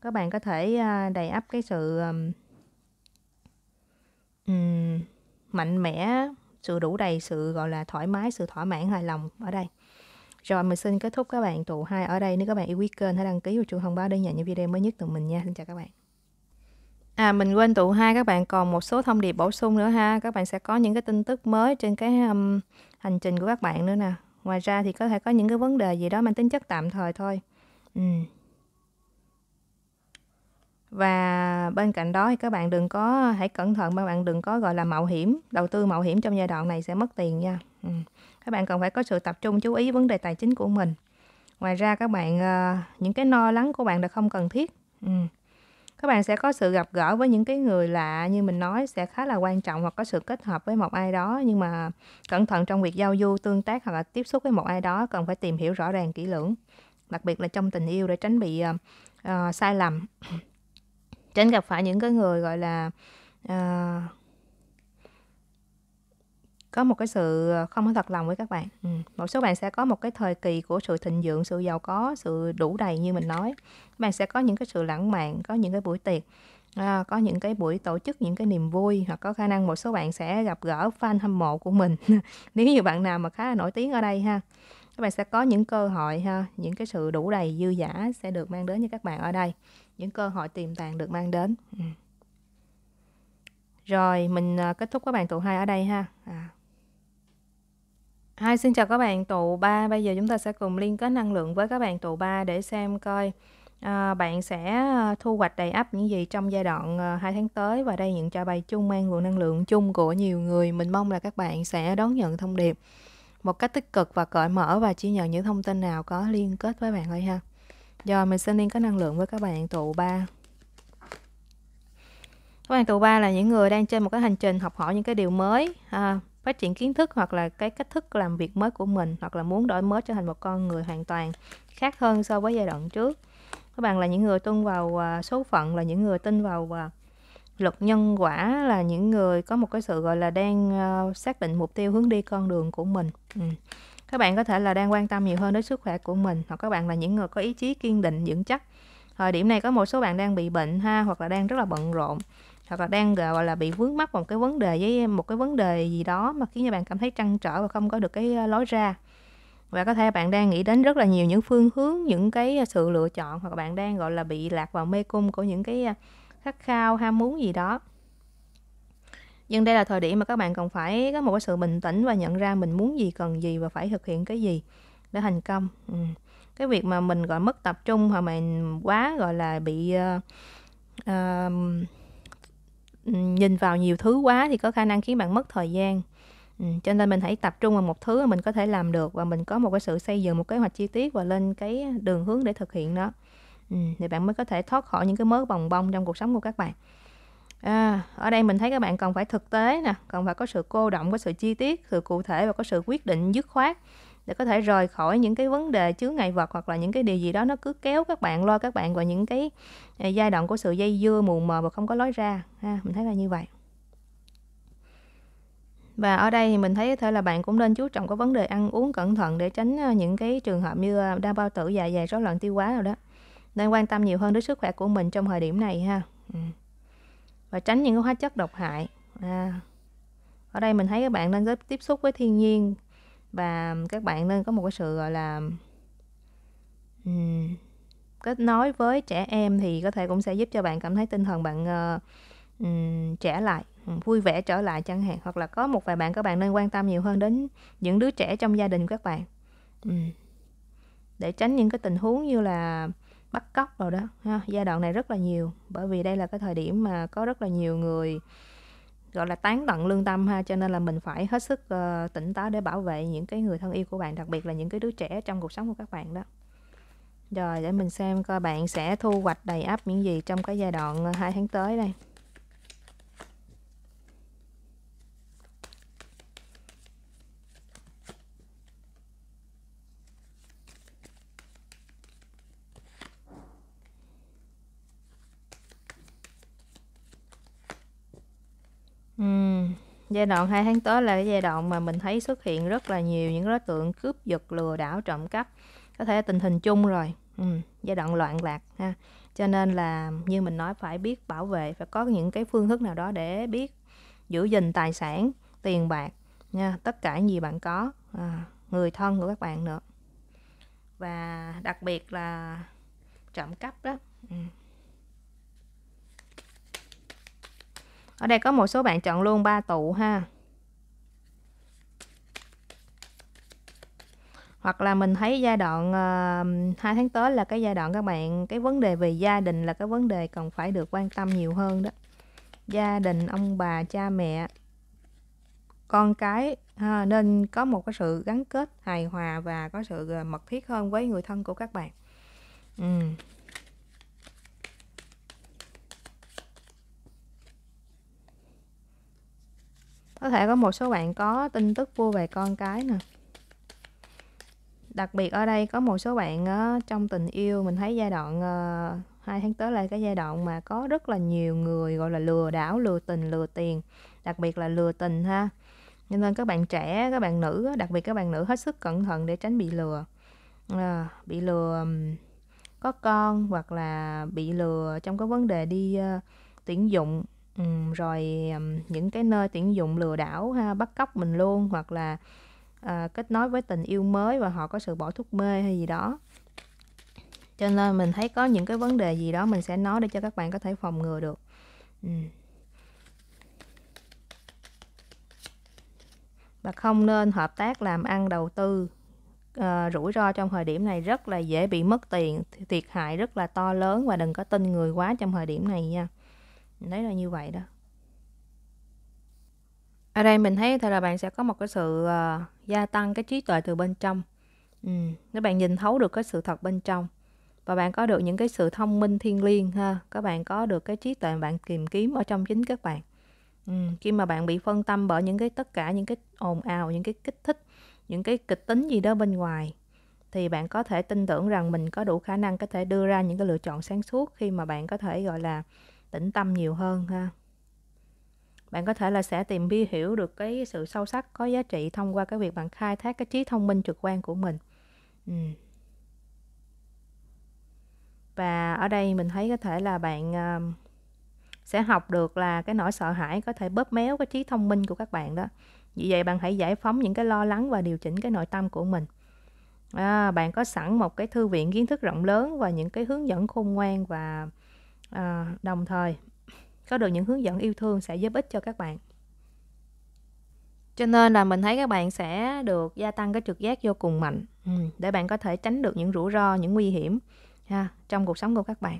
các bạn có thể à, đầy ắp cái sự um, mạnh mẽ sự đủ đầy sự gọi là thoải mái sự thỏa mãn hài lòng ở đây rồi mình xin kết thúc các bạn tụ hai ở đây. Nếu các bạn yêu quý kênh hãy đăng ký vào chuông thông báo để nhận những video mới nhất từ mình nha. Xin chào các bạn. À mình quên tụ hai các bạn còn một số thông điệp bổ sung nữa ha. Các bạn sẽ có những cái tin tức mới trên cái um, hành trình của các bạn nữa nè. Ngoài ra thì có thể có những cái vấn đề gì đó mang tính chất tạm thời thôi. Ừ. Và bên cạnh đó thì các bạn đừng có hãy cẩn thận các bạn đừng có gọi là mạo hiểm, đầu tư mạo hiểm trong giai đoạn này sẽ mất tiền nha. Ừ các bạn cần phải có sự tập trung chú ý vấn đề tài chính của mình ngoài ra các bạn ờ, những cái no lắng của bạn là không cần thiết ừ. các bạn sẽ có sự gặp gỡ với những cái người lạ như mình nói sẽ khá là quan trọng hoặc có sự kết hợp với một ai đó nhưng mà cẩn thận trong việc giao du tương tác hoặc là tiếp xúc với một ai đó cần phải tìm hiểu rõ ràng kỹ lưỡng đặc biệt là trong tình yêu để tránh bị uh, sai lầm tránh gặp phải những cái người gọi là uh, có một cái sự ờ, không có thật lòng với các bạn ừ. một số bạn sẽ có một cái thời kỳ của sự thịnh vượng sự giàu có sự đủ đầy như mình nói bạn sẽ có những cái sự lãng mạn có những cái buổi tiệc à, có những cái buổi tổ chức những cái niềm vui hoặc có khả năng một số bạn sẽ gặp gỡ fan hâm mộ của mình nếu như bạn nào mà khá là nổi tiếng ở đây ha các bạn sẽ có những cơ hội ha những cái sự đủ đầy dư giả sẽ được mang đến cho các bạn ở đây những cơ hội tiềm tàng được mang đến ừ. rồi mình ờ, kết thúc các bạn tụ hai ở đây ha à, Hi, xin chào các bạn tụ 3. Bây giờ chúng ta sẽ cùng liên kết năng lượng với các bạn tụ 3 để xem coi à, bạn sẽ à, thu hoạch đầy ắp những gì trong giai đoạn à, 2 tháng tới và đây những trả bài chung mang nguồn năng lượng chung của nhiều người. Mình mong là các bạn sẽ đón nhận thông điệp một cách tích cực và cởi mở và chỉ nhận những thông tin nào có liên kết với bạn thôi ha. Rồi mình sẽ liên kết năng lượng với các bạn tụ 3. Các bạn tụ 3 là những người đang trên một cái hành trình học hỏi những cái điều mới, à, phát triển kiến thức hoặc là cái cách thức làm việc mới của mình hoặc là muốn đổi mới trở thành một con người hoàn toàn khác hơn so với giai đoạn trước các bạn là những người tin vào à, số phận là những người tin vào à, luật nhân quả là những người có một cái sự gọi là đang à, xác định mục tiêu hướng đi con đường của mình ừ. các bạn có thể là đang quan tâm nhiều hơn đến sức khỏe của mình hoặc các bạn là những người có ý chí kiên định vững chắc thời điểm này có một số bạn đang bị bệnh ha hoặc là đang rất là bận rộn hoặc là đang gọi là bị vướng mắc vào một cái vấn đề với một cái vấn đề gì đó mà khiến cho bạn cảm thấy trăn trở và không có được cái ờ, lối ra và có thể bạn đang nghĩ đến rất là nhiều những phương hướng những cái sự lựa chọn hoặc bạn đang gọi là bị lạc vào mê cung của những cái ờ, khát khao ham muốn gì đó nhưng đây là thời điểm mà các bạn cần phải có một cái sự bình tĩnh và nhận ra mình muốn gì cần gì và phải thực hiện cái gì để thành công cái việc mà mình gọi mất tập trung hoặc mình quá gọi là bị uh, uh, nhìn vào nhiều thứ quá thì có khả năng khiến bạn mất thời gian cho nên mình hãy tập trung vào một thứ mà mình có thể làm được và mình có một cái sự xây dựng một kế hoạch chi tiết và lên cái đường hướng để thực hiện đó thì bạn mới có thể thoát khỏi những cái mớ bồng bông trong cuộc sống của các bạn à, ở đây mình thấy các bạn cần phải thực tế nè cần phải có sự cô động có sự chi tiết sự cụ thể và có sự quyết định dứt khoát để có thể rời khỏi những cái vấn đề chứa ngại vật hoặc là những cái điều gì đó nó cứ kéo các bạn lo các bạn vào những cái à, giai đoạn của sự dây dưa mù mờ và không có lối ra ha mình thấy là như vậy và ở đây thì mình thấy thể là bạn cũng nên chú trọng có vấn đề ăn uống cẩn thận để tránh à, những cái trường hợp như à, đau bao tử dạ dày rối loạn tiêu hóa rồi đó nên quan tâm nhiều hơn đến sức khỏe của mình trong thời điểm này ha ừ. và tránh những cái hóa chất độc hại à. ở đây mình thấy các bạn nên tiếp xúc với thiên nhiên và các bạn nên có một cái sự gọi là um, kết nối với trẻ em thì có thể cũng sẽ giúp cho bạn cảm thấy tinh thần bạn uh, um, trẻ lại vui vẻ trở lại chẳng hạn hoặc là có một vài bạn các bạn nên quan tâm nhiều hơn đến những đứa trẻ trong gia đình các bạn um, để tránh những cái tình huống như là bắt cóc rồi đó ha giai đoạn này rất là nhiều bởi vì đây là cái thời điểm mà có rất là nhiều người gọi là tán tận lương tâm ha cho nên là mình phải hết sức uh, tỉnh táo để bảo vệ những cái người thân yêu của bạn đặc biệt là những cái đứa trẻ trong cuộc sống của các bạn đó rồi để mình xem coi bạn sẽ thu hoạch đầy áp những gì trong cái giai đoạn 2 ờ, tháng tới đây Giai đoạn 2 tháng tới là cái giai đoạn mà mình thấy xuất hiện rất là nhiều những đối tượng cướp giật, lừa đảo, trộm cắp. Có thể tình hình chung rồi, ừ, giai đoạn loạn lạc ha. Cho nên là như mình nói phải biết bảo vệ, phải có những cái phương thức nào đó để biết giữ gìn tài sản, tiền bạc, nha, tất cả những gì bạn có, à, người thân của các bạn nữa. Và đặc biệt là trộm cắp đó. Ừ. ở đây có một số bạn chọn luôn ba tụ ha hoặc là mình thấy giai đoạn uh, ờ, 2 tháng tới là cái giai đoạn các bạn cái vấn đề về gia đình là cái vấn đề cần phải được quan tâm nhiều hơn đó gia đình ông bà cha mẹ con cái ha, nên có một cái sự gắn kết hài hòa và có sự ờ, mật thiết hơn với người thân của các bạn ừ. có thể có một số bạn có tin tức mua về con cái nè đặc biệt ở đây có một số bạn ờ, trong tình yêu mình thấy giai đoạn ờ, hai tháng tới là cái giai đoạn mà có rất là nhiều người gọi là lừa đảo lừa tình lừa tiền đặc biệt là lừa tình ha Nên nên các bạn trẻ các bạn nữ đặc biệt các bạn nữ hết sức cẩn thận để tránh bị lừa à, bị lừa có con hoặc là bị lừa trong cái vấn đề đi uh, tuyển dụng Ừ, rồi những cái nơi tuyển dụng lừa đảo ha, bắt cóc mình luôn hoặc là à, kết nối với tình yêu mới và họ có sự bỏ thuốc mê hay gì đó cho nên mình thấy có những cái vấn đề gì đó mình sẽ nói để cho các bạn có thể phòng ngừa được ừ. và không nên hợp tác làm ăn đầu tư à, rủi ro trong thời điểm này rất là dễ bị mất tiền thiệt hại rất là to lớn và đừng có tin người quá trong thời điểm này nha đấy là như vậy đó ở đây mình thấy thì là bạn sẽ có một cái sự uh, gia tăng cái trí tuệ từ bên trong ừ. nếu bạn nhìn thấu được cái sự thật bên trong và bạn có được những cái sự thông minh thiên liêng ha các bạn có được cái trí tuệ bạn tìm kiếm ở trong chính các bạn ừ. khi mà bạn bị phân tâm bởi những cái tất cả những cái ồn ào những cái kích thích những cái kịch tính gì đó bên ngoài thì bạn có thể tin tưởng rằng mình có đủ khả năng có thể đưa ra những cái lựa chọn sáng suốt khi mà bạn có thể gọi là tĩnh tâm nhiều hơn ha bạn có thể là sẽ tìm bi hiểu được cái sự sâu sắc có giá trị thông qua cái việc bạn khai thác cái trí thông minh trực quan của mình và ở đây mình thấy có thể là bạn à, sẽ học được là cái nỗi sợ hãi có thể bóp méo cái trí thông minh của các bạn đó vì vậy bạn hãy giải phóng những cái lo lắng và điều chỉnh cái nội tâm của mình à, bạn có sẵn một cái thư viện kiến thức rộng lớn và những cái hướng dẫn khôn ngoan và à, đồng thời có được những hướng dẫn yêu thương sẽ giúp ích cho các bạn cho nên là mình thấy các bạn sẽ được gia tăng cái trực giác vô cùng mạnh ừ, để bạn có thể tránh được những rủi ro những nguy hiểm ha, trong cuộc sống của các bạn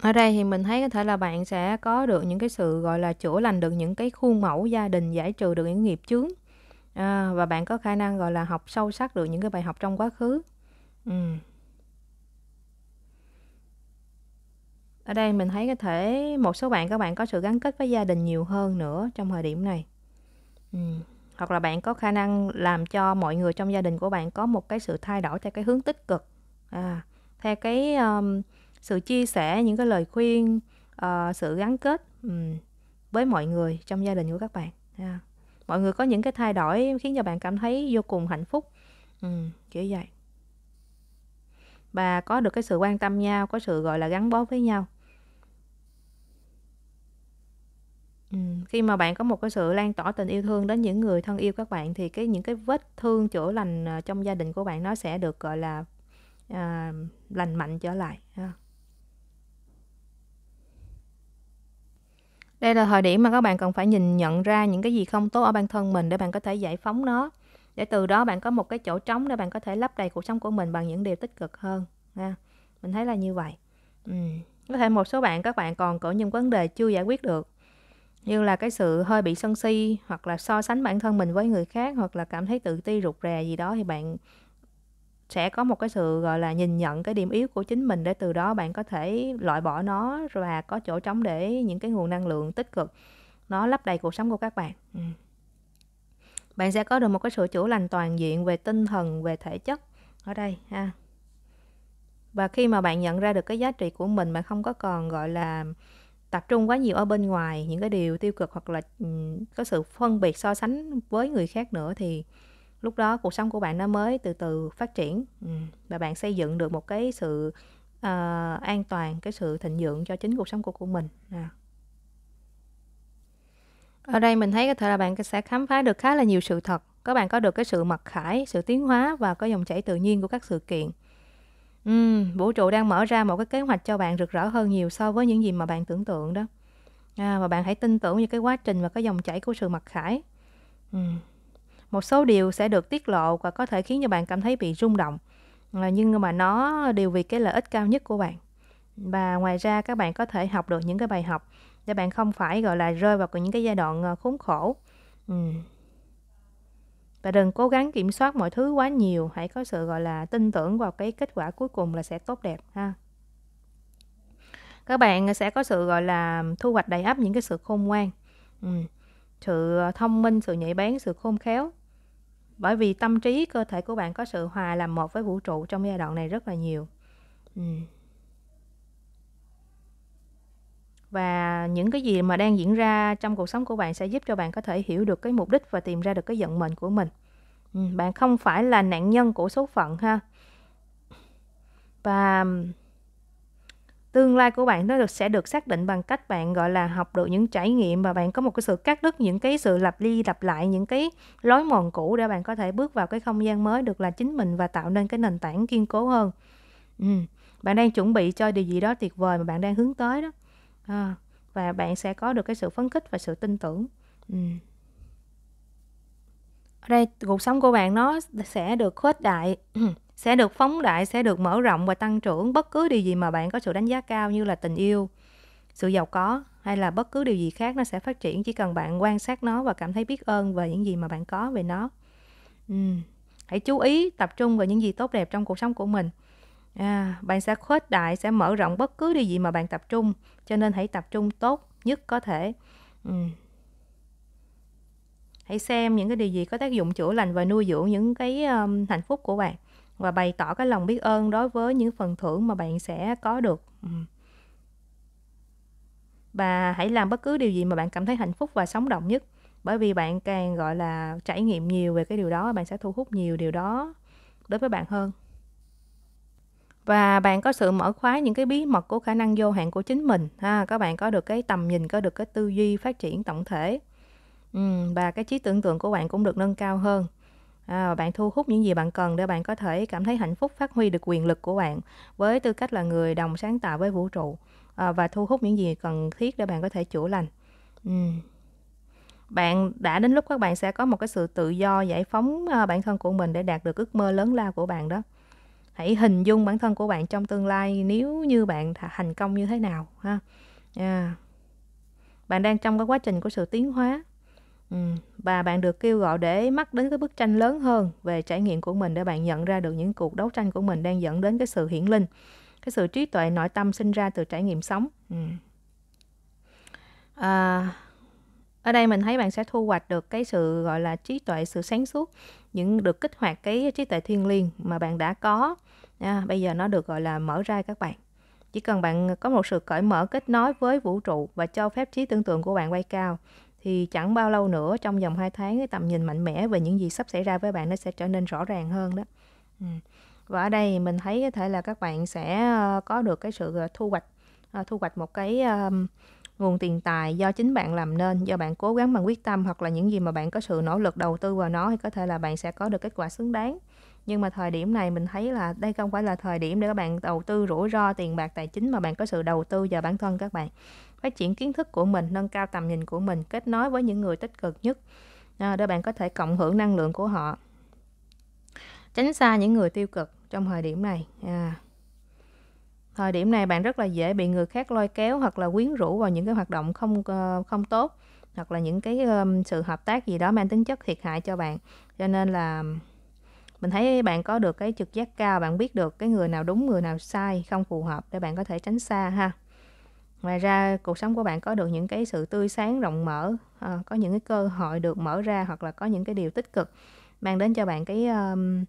ở đây thì mình thấy có thể là bạn sẽ có được những cái sự gọi là chữa lành được những cái khuôn mẫu gia đình giải trừ được những nghiệp chướng à, và bạn có khả năng gọi là học sâu sắc được những cái bài học trong quá khứ ừ, ở đây mình thấy có thể một số bạn các bạn có sự gắn kết với gia đình nhiều hơn nữa trong thời điểm này ừ. hoặc là bạn có khả năng làm cho mọi người trong gia đình của bạn có một cái sự thay đổi theo cái hướng tích cực à, theo cái um, sự chia sẻ những cái lời khuyên uh, sự gắn kết um, với mọi người trong gia đình của các bạn à, mọi người có những cái thay đổi khiến cho bạn cảm thấy vô cùng hạnh phúc um, kiểu vậy và có được cái sự quan tâm nhau có sự gọi là gắn bó với nhau ừ, khi mà bạn có một cái sự lan tỏa tình yêu thương đến những người thân yêu các bạn thì cái những cái vết thương chữa lành ờ, trong gia đình của bạn nó sẽ được gọi là à, lành mạnh trở lại ha. đây là thời điểm mà các bạn cần phải nhìn nhận ra những cái gì không tốt ở bản thân mình để bạn có thể giải phóng nó để từ đó bạn có một cái chỗ trống để bạn có thể lấp đầy cuộc sống của mình bằng những điều tích cực hơn ha mình thấy là như vậy ừ. có thể một số bạn các bạn còn có những vấn đề chưa giải quyết được như là cái sự hơi bị sân si hoặc là so sánh bản thân mình với người khác hoặc là cảm thấy tự ti rụt rè gì đó thì bạn sẽ có một cái sự gọi là nhìn nhận cái điểm yếu của chính mình để từ đó bạn có thể loại bỏ nó và có chỗ trống để những cái nguồn năng lượng tích cực nó lấp đầy cuộc sống của các bạn ừ bạn sẽ có được một cái sự chữa lành toàn diện về tinh thần về thể chất ở đây ha và khi mà bạn nhận ra được cái giá trị của mình bạn không có còn gọi là tập trung quá nhiều ở bên ngoài những cái điều tiêu cực hoặc là ừ, có sự phân biệt so sánh với người khác nữa thì lúc đó cuộc sống của bạn nó mới từ từ phát triển ừ. và bạn xây dựng được một cái sự uh, an toàn cái sự thịnh dưỡng cho chính cuộc sống của của mình à. Ở đây mình thấy có thể là bạn sẽ khám phá được khá là nhiều sự thật. Các bạn có được cái sự mặc khải, sự tiến hóa và có dòng chảy tự nhiên của các sự kiện. Uhm, vũ trụ đang mở ra một cái kế hoạch cho bạn rực rỡ hơn nhiều so với những gì mà bạn tưởng tượng đó. À, và bạn hãy tin tưởng như cái quá trình và cái dòng chảy của sự mặc khải. Uhm. Một số điều sẽ được tiết lộ và có thể khiến cho bạn cảm thấy bị rung động. À, nhưng mà nó đều vì cái lợi ích cao nhất của bạn. Và ngoài ra các bạn có thể học được những cái bài học để bạn không phải gọi là rơi vào những cái giai đoạn ờ, khốn khổ ừ. và đừng cố gắng kiểm soát mọi thứ quá nhiều hãy có sự gọi là tin tưởng vào cái kết quả cuối cùng là sẽ tốt đẹp ha các bạn sẽ có sự gọi là thu hoạch đầy ắp những cái sự khôn ngoan ừ. sự ờ, thông minh sự nhạy bén sự khôn khéo bởi vì tâm trí cơ thể của bạn có sự hòa làm một với vũ trụ trong giai đoạn này rất là nhiều ừ. và những cái gì mà đang diễn ra trong cuộc sống của bạn sẽ giúp cho bạn có thể hiểu được cái mục đích và tìm ra được cái vận mệnh của mình ừ, bạn không phải là nạn nhân của số phận ha và tương lai của bạn nó được sẽ được xác định bằng cách bạn gọi là học được những trải nghiệm và bạn có một cái sự cắt đứt những cái sự lặp đi lặp lại những cái lối mòn cũ để bạn có thể bước vào cái không gian mới được là chính mình và tạo nên cái nền tảng kiên cố hơn ừ. bạn đang chuẩn bị cho điều gì đó tuyệt vời mà bạn đang hướng tới đó à, và bạn sẽ có được cái sự phấn khích và sự tin tưởng ừ. ở đây cuộc sống của bạn nó sẽ được khuếch đại sẽ được phóng đại sẽ được mở rộng và tăng trưởng bất cứ điều gì mà bạn có sự đánh giá cao như là tình yêu sự giàu có hay là bất cứ điều gì khác nó sẽ phát triển chỉ cần bạn quan sát nó và cảm thấy biết ơn về những gì mà bạn có về nó ừ. hãy chú ý tập trung vào những gì tốt đẹp trong cuộc sống của mình à, bạn sẽ khuếch đại sẽ mở rộng bất cứ điều gì mà bạn tập trung cho nên hãy tập trung tốt nhất có thể ừ. hãy xem những cái điều gì có tác dụng chữa lành và nuôi dưỡng những cái um, hạnh phúc của bạn và bày tỏ cái lòng biết ơn đối với những phần thưởng mà bạn sẽ có được ừ. và hãy làm bất cứ điều gì mà bạn cảm thấy hạnh phúc và sống động nhất bởi vì bạn càng gọi là trải nghiệm nhiều về cái điều đó bạn sẽ thu hút nhiều điều đó đối với bạn hơn và bạn có sự mở khóa những cái bí mật của khả năng vô hạn của chính mình ha các bạn có được cái tầm nhìn có được cái tư duy phát triển tổng thể ừ, và cái trí tưởng tượng của bạn cũng được nâng cao hơn à, bạn thu hút những gì bạn cần để bạn có thể cảm thấy hạnh phúc phát huy được quyền lực của bạn với tư cách là người đồng sáng tạo với vũ trụ à, và thu hút những gì cần thiết để bạn có thể chữa lành ừ. bạn đã đến lúc các bạn sẽ có một cái sự tự do giải phóng à, bản thân của mình để đạt được ước mơ lớn lao của bạn đó hãy hình dung bản thân của bạn trong tương lai nếu như bạn thành công như thế nào ha yeah. À. bạn đang trong cái quá trình của sự tiến hóa và bạn được kêu gọi để mắt đến cái bức tranh lớn hơn về trải nghiệm của mình để bạn nhận ra được những cuộc đấu tranh của mình đang dẫn đến cái sự hiển linh cái sự trí tuệ nội tâm sinh ra từ trải nghiệm sống ừ. à, ở đây mình thấy bạn sẽ thu hoạch được cái sự gọi là trí tuệ sự sáng suốt những được kích hoạt cái trí tuệ thiên liêng mà bạn đã có à, bây giờ nó được gọi là mở ra các bạn chỉ cần bạn có một sự cởi mở kết nối với vũ trụ và cho phép trí tưởng tượng của bạn bay cao thì chẳng bao lâu nữa trong vòng 2 tháng cái tầm nhìn mạnh mẽ về những gì sắp xảy ra với bạn nó sẽ trở nên rõ ràng hơn đó ừ. và ở đây mình thấy có thể là các bạn sẽ ờ, có được cái sự ờ, thu hoạch ờ, thu hoạch một cái nguồn tiền tài do chính bạn làm nên do bạn cố gắng bằng quyết tâm hoặc là những gì mà bạn có sự nỗ lực đầu tư vào nó thì có thể là bạn sẽ có được kết quả xứng đáng nhưng mà thời điểm này mình thấy là đây không phải là thời điểm để các bạn đầu tư rủi ro tiền bạc tài chính mà bạn có sự đầu tư vào bản thân các bạn phát triển kiến thức của mình nâng cao tầm nhìn của mình kết nối với những người tích cực nhất à, để bạn có thể cộng hưởng năng lượng của họ tránh xa những người tiêu cực trong thời điểm này à, Thời điểm này bạn rất là dễ bị người khác lôi kéo hoặc là quyến rũ vào những cái hoạt động không ờ, không tốt hoặc là những cái sự hợp tác gì đó mang tính chất thiệt hại cho bạn. Cho nên là mình thấy bạn có được cái trực giác cao, bạn biết được cái người nào đúng, người nào sai, không phù hợp để bạn có thể tránh xa ha. Ngoài ra cuộc sống của bạn có được những cái sự tươi sáng rộng mở, à, có những cái cơ hội được mở ra hoặc là có những cái điều tích cực mang đến cho bạn cái um,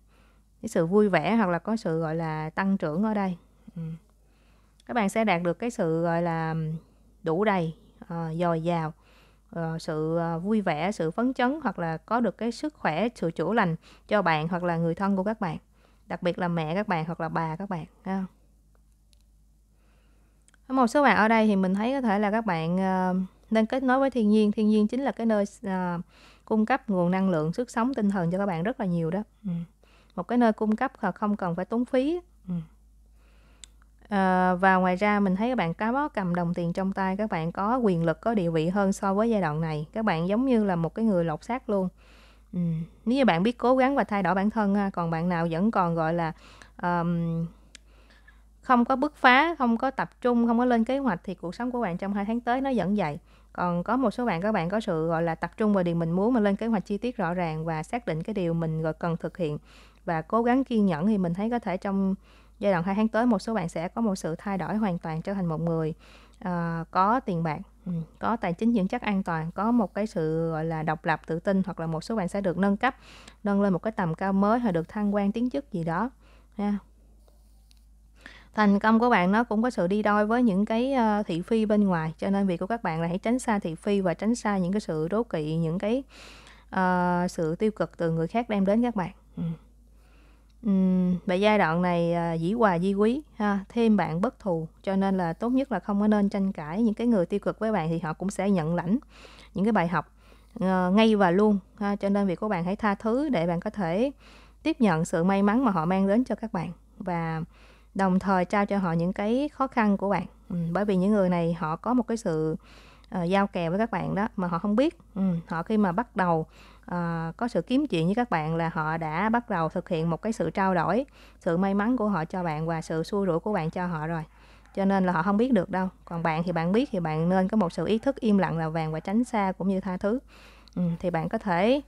cái sự vui vẻ hoặc là có sự gọi là tăng trưởng ở đây. Ừ các bạn sẽ đạt được cái sự gọi là đủ đầy uh, dồi dào uh, sự ờ, vui vẻ sự phấn chấn hoặc là có được cái sức khỏe sự chủ lành cho bạn hoặc là người thân của các bạn đặc biệt là mẹ các bạn hoặc là bà các bạn ha. một số bạn ở đây thì mình thấy có thể là các bạn uh, nên kết nối với thiên nhiên thiên nhiên chính là cái nơi uh, cung cấp nguồn năng lượng sức sống tinh thần cho các bạn rất là nhiều đó ừ. một cái nơi cung cấp không cần phải tốn phí À, và ngoài ra mình thấy các bạn có cầm đồng tiền trong tay, các bạn có quyền lực, có địa vị hơn so với giai đoạn này. Các bạn giống như là một cái người lột xác luôn. Ừ. Nếu như bạn biết cố gắng và thay đổi bản thân, ha, còn bạn nào vẫn còn gọi là um, không có bứt phá, không có tập trung, không có lên kế hoạch thì cuộc sống của bạn trong hai tháng tới nó vẫn vậy. Còn có một số bạn các bạn có sự gọi là tập trung vào điều mình muốn mà lên kế hoạch chi tiết rõ ràng và xác định cái điều mình gọi cần thực hiện và cố gắng kiên nhẫn thì mình thấy có thể trong giai đoạn 2 tháng tới một số bạn sẽ có một sự thay đổi hoàn toàn trở thành một người uh, có tiền bạc ừ, có tài chính vững chắc an toàn có một cái sự gọi là độc lập tự tin hoặc là một số bạn sẽ được nâng cấp nâng lên một cái tầm cao mới hoặc được thăng quan tiến chức gì đó ha thành công của bạn nó cũng có sự đi đôi với những cái ờ, thị phi bên ngoài cho nên việc của các bạn là hãy tránh xa thị phi và tránh xa những cái sự đố kỵ những cái uh, sự tiêu cực từ người khác đem đến các bạn ừ. Uhm, giai đoạn này à, dĩ hòa di quý ha thêm bạn bất thù cho nên là tốt nhất là không có nên tranh cãi những cái người tiêu cực với bạn thì họ cũng sẽ nhận lãnh những cái bài học à, ngay và luôn ha cho nên việc của bạn hãy tha thứ để bạn có thể tiếp nhận sự may mắn mà họ mang đến cho các bạn và đồng thời trao cho họ những cái khó khăn của bạn ừ, bởi vì những người này họ có một cái sự uh, giao kèo với các bạn đó mà họ không biết ừ, họ khi mà bắt đầu uh, có sự kiếm chuyện với các bạn là họ đã bắt đầu thực hiện một cái sự trao đổi sự may mắn của họ cho bạn và sự xua rủi của bạn cho họ rồi cho nên là họ không biết được đâu còn bạn thì bạn biết thì bạn nên có một sự ý thức im lặng là vàng và tránh xa cũng như tha thứ ừ, thì bạn có thể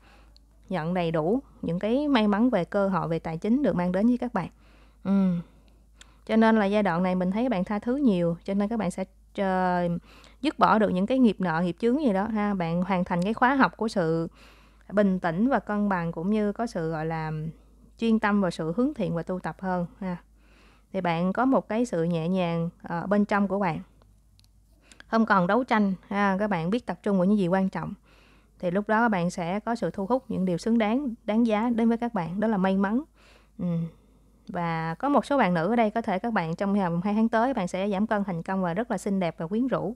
nhận đầy đủ những cái may mắn về cơ hội về tài chính được mang đến với các bạn ừ. cho nên là giai đoạn này mình thấy bạn tha thứ nhiều cho nên các bạn sẽ uh, dứt bỏ được những cái nghiệp nợ nghiệp chướng gì đó ha bạn hoàn thành cái khóa học của sự bình tĩnh và cân bằng cũng như có sự gọi là chuyên tâm vào sự hướng thiện và tu tập hơn ha thì bạn có một cái sự nhẹ nhàng ở bên trong của bạn không còn đấu tranh ha các bạn biết tập trung vào những gì quan trọng thì lúc đó bạn sẽ có sự thu hút những điều xứng đáng đáng giá đến với các bạn đó là may mắn ừ. và có một số bạn nữ ở đây có thể các bạn trong vòng hai tháng tới bạn sẽ giảm cân thành công và rất là xinh đẹp và quyến rũ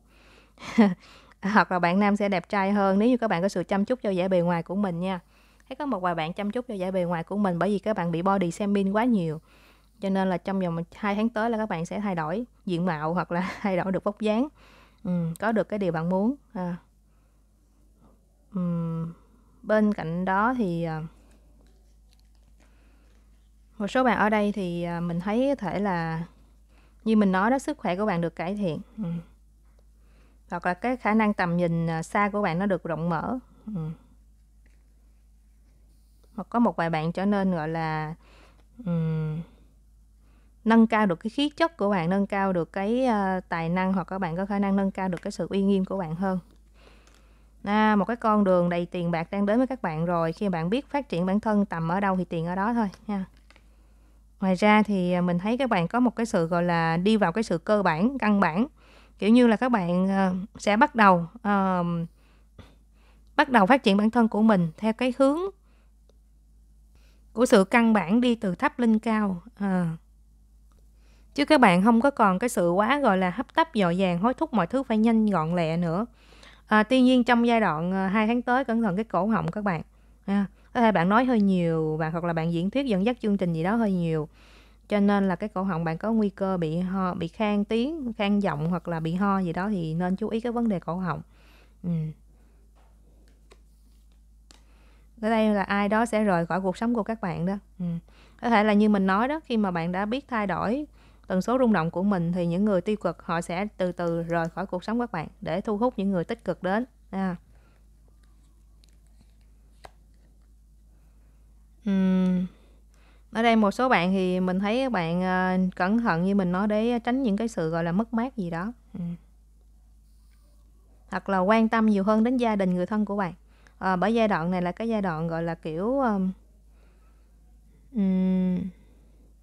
hoặc là bạn nam sẽ đẹp trai hơn nếu như các bạn có sự chăm chút cho vẻ bề ngoài của mình nha thấy có một vài bạn chăm chút cho vẻ bề ngoài của mình bởi vì các bạn bị body shaming quá nhiều cho nên là trong vòng 2 tháng tới là các bạn sẽ thay đổi diện mạo hoặc là thay đổi được vóc dáng ừ, có được cái điều bạn muốn à. ừ, bên cạnh đó thì à, một số bạn ở đây thì à, mình thấy có thể là như mình nói đó sức khỏe của bạn được cải thiện ừ hoặc là cái khả năng tầm nhìn à, xa của bạn nó được rộng mở ừ. hoặc có một vài bạn trở nên gọi là um, nâng cao được cái khí chất của bạn nâng cao được cái uh, tài năng hoặc các bạn có khả năng nâng cao được cái sự uy nghiêm của bạn hơn à, một cái con đường đầy tiền bạc đang đến với các bạn rồi khi bạn biết phát triển bản thân tầm ở đâu thì tiền ở đó thôi nha ngoài ra thì à, mình thấy các bạn có một cái sự gọi là đi vào cái sự cơ bản căn bản kiểu như là các bạn uh, sẽ bắt đầu uh, bắt đầu phát triển bản thân của mình theo cái hướng của sự căn bản đi từ thấp lên cao à. chứ các bạn không có còn cái sự quá gọi là hấp tấp dội dàng hối thúc mọi thứ phải nhanh gọn lẹ nữa à, tuy nhiên trong giai đoạn 2 tháng tới cẩn thận cái cổ họng các bạn à, có thể bạn nói hơi nhiều bạn hoặc là bạn diễn thuyết dẫn dắt chương trình gì đó hơi nhiều cho nên là cái cổ họng bạn có nguy cơ bị ho bị khang tiếng khang giọng hoặc là bị ho gì đó thì nên chú ý cái vấn đề cổ họng ừ. tới đây là ai đó sẽ rời khỏi cuộc sống của các bạn đó ừ. có thể là như mình nói đó khi mà bạn đã biết thay đổi tần số rung động của mình thì những người tiêu cực họ sẽ từ từ rời khỏi cuộc sống các bạn để thu hút những người tích cực đến à. uhm ở đây một số bạn thì mình thấy các bạn uh, cẩn thận như mình nói để tránh những cái sự gọi là mất mát gì đó ừ. hoặc là quan tâm nhiều hơn đến gia đình người thân của bạn à, bởi giai đoạn này là cái giai đoạn gọi là kiểu um,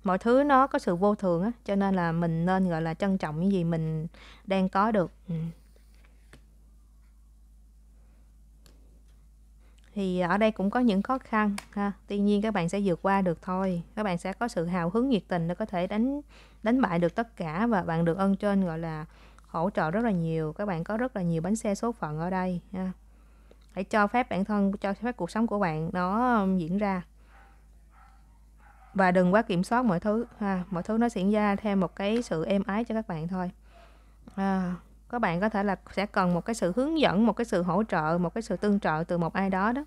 mọi thứ nó có sự vô thường á cho nên là mình nên gọi là trân trọng những gì mình đang có được ừ. thì ở đây cũng có những khó khăn ha tuy nhiên các bạn sẽ vượt qua được thôi các bạn sẽ có sự hào hứng nhiệt tình để có thể đánh đánh bại được tất cả và bạn được ơn trên gọi là hỗ trợ rất là nhiều các bạn có rất là nhiều bánh xe số phận ở đây ha hãy cho phép bản thân cho phép cuộc sống của bạn nó diễn ra và đừng quá kiểm soát mọi thứ ha mọi thứ nó diễn ra thêm một cái sự êm ái cho các bạn thôi à, các bạn có thể là sẽ cần một cái sự hướng dẫn một cái sự hỗ trợ một cái sự tương trợ từ một ai đó đó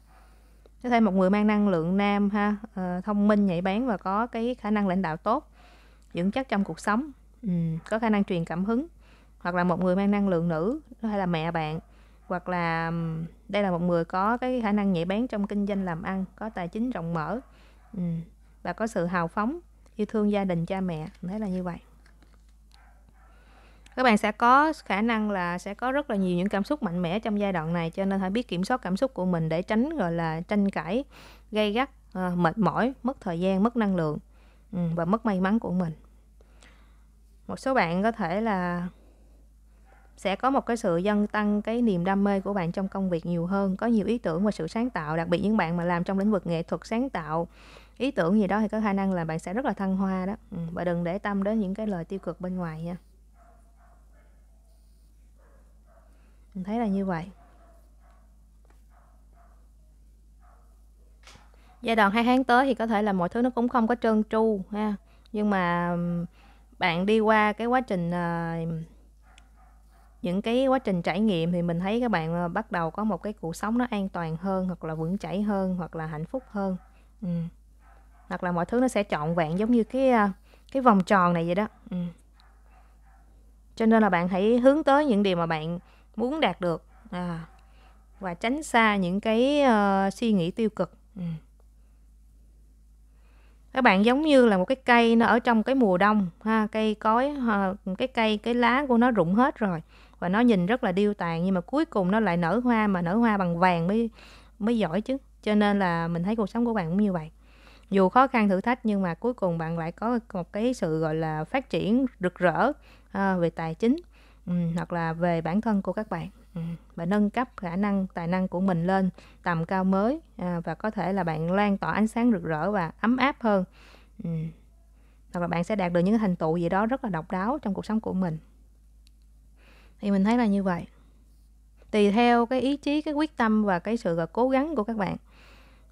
có thể một người mang năng lượng nam ha ờ, thông minh nhạy bén và có cái khả năng lãnh đạo tốt vững chắc trong cuộc sống ừ, có khả năng truyền cảm hứng hoặc là một người mang năng lượng nữ hay là mẹ bạn hoặc là đây là một người có cái khả năng nhạy bén trong kinh doanh làm ăn có tài chính rộng mở ừ, và có sự hào phóng yêu thương gia đình cha mẹ mình là như vậy các bạn sẽ có khả năng là sẽ có rất là nhiều những cảm xúc mạnh mẽ trong giai đoạn này cho nên hãy biết kiểm soát cảm xúc của mình để tránh gọi là tranh cãi gây gắt ờ, mệt mỏi mất thời gian mất năng lượng ừ, và mất may mắn của mình một số bạn có thể là sẽ có một cái sự dân tăng cái niềm đam mê của bạn trong công việc nhiều hơn có nhiều ý tưởng và sự sáng tạo đặc biệt những bạn mà làm trong lĩnh vực nghệ thuật sáng tạo ý tưởng gì đó thì có khả năng là bạn sẽ rất là thăng hoa đó ừ, và đừng để tâm đến những cái lời tiêu cực bên ngoài nha mình thấy là như vậy giai đoạn hai tháng tới thì có thể là mọi thứ nó cũng không có trơn tru ha nhưng mà bạn đi qua cái quá trình ờ, những cái quá trình trải nghiệm thì mình thấy các bạn ờ, bắt đầu có một cái cuộc sống nó an toàn hơn hoặc là vững chãi hơn hoặc là hạnh phúc hơn ừ. hoặc là mọi thứ nó sẽ trọn vẹn giống như cái ờ, cái vòng tròn này vậy đó ừ. cho nên là bạn hãy hướng tới những điều mà bạn muốn đạt được à, và tránh xa những cái uh, suy nghĩ tiêu cực ừ. các bạn giống như là một cái cây nó ở trong cái mùa đông ha cây cối ha, cái cây cái lá của nó rụng hết rồi và nó nhìn rất là điêu tàn nhưng mà cuối cùng nó lại nở hoa mà nở hoa bằng vàng mới mới giỏi chứ cho nên là mình thấy cuộc sống của bạn cũng như vậy dù khó khăn thử thách nhưng mà cuối cùng bạn lại có một cái sự gọi là phát triển rực rỡ à, về tài chính Ừ, hoặc là về bản thân của các bạn ừ, và nâng cấp khả năng tài năng của mình lên tầm cao mới à, và có thể là bạn lan tỏa ánh sáng rực rỡ và ấm áp hơn ừ, hoặc là bạn sẽ đạt được những thành tựu gì đó rất là độc đáo trong cuộc sống của mình thì mình thấy là như vậy tùy theo cái ý chí cái quyết tâm và cái sự à, cố gắng của các bạn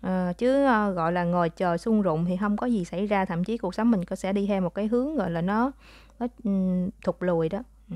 à, chứ à, gọi là ngồi chờ sung rụng thì không có gì xảy ra thậm chí cuộc sống mình có sẽ đi theo một cái hướng gọi là nó nó um, thụt lùi đó ừ.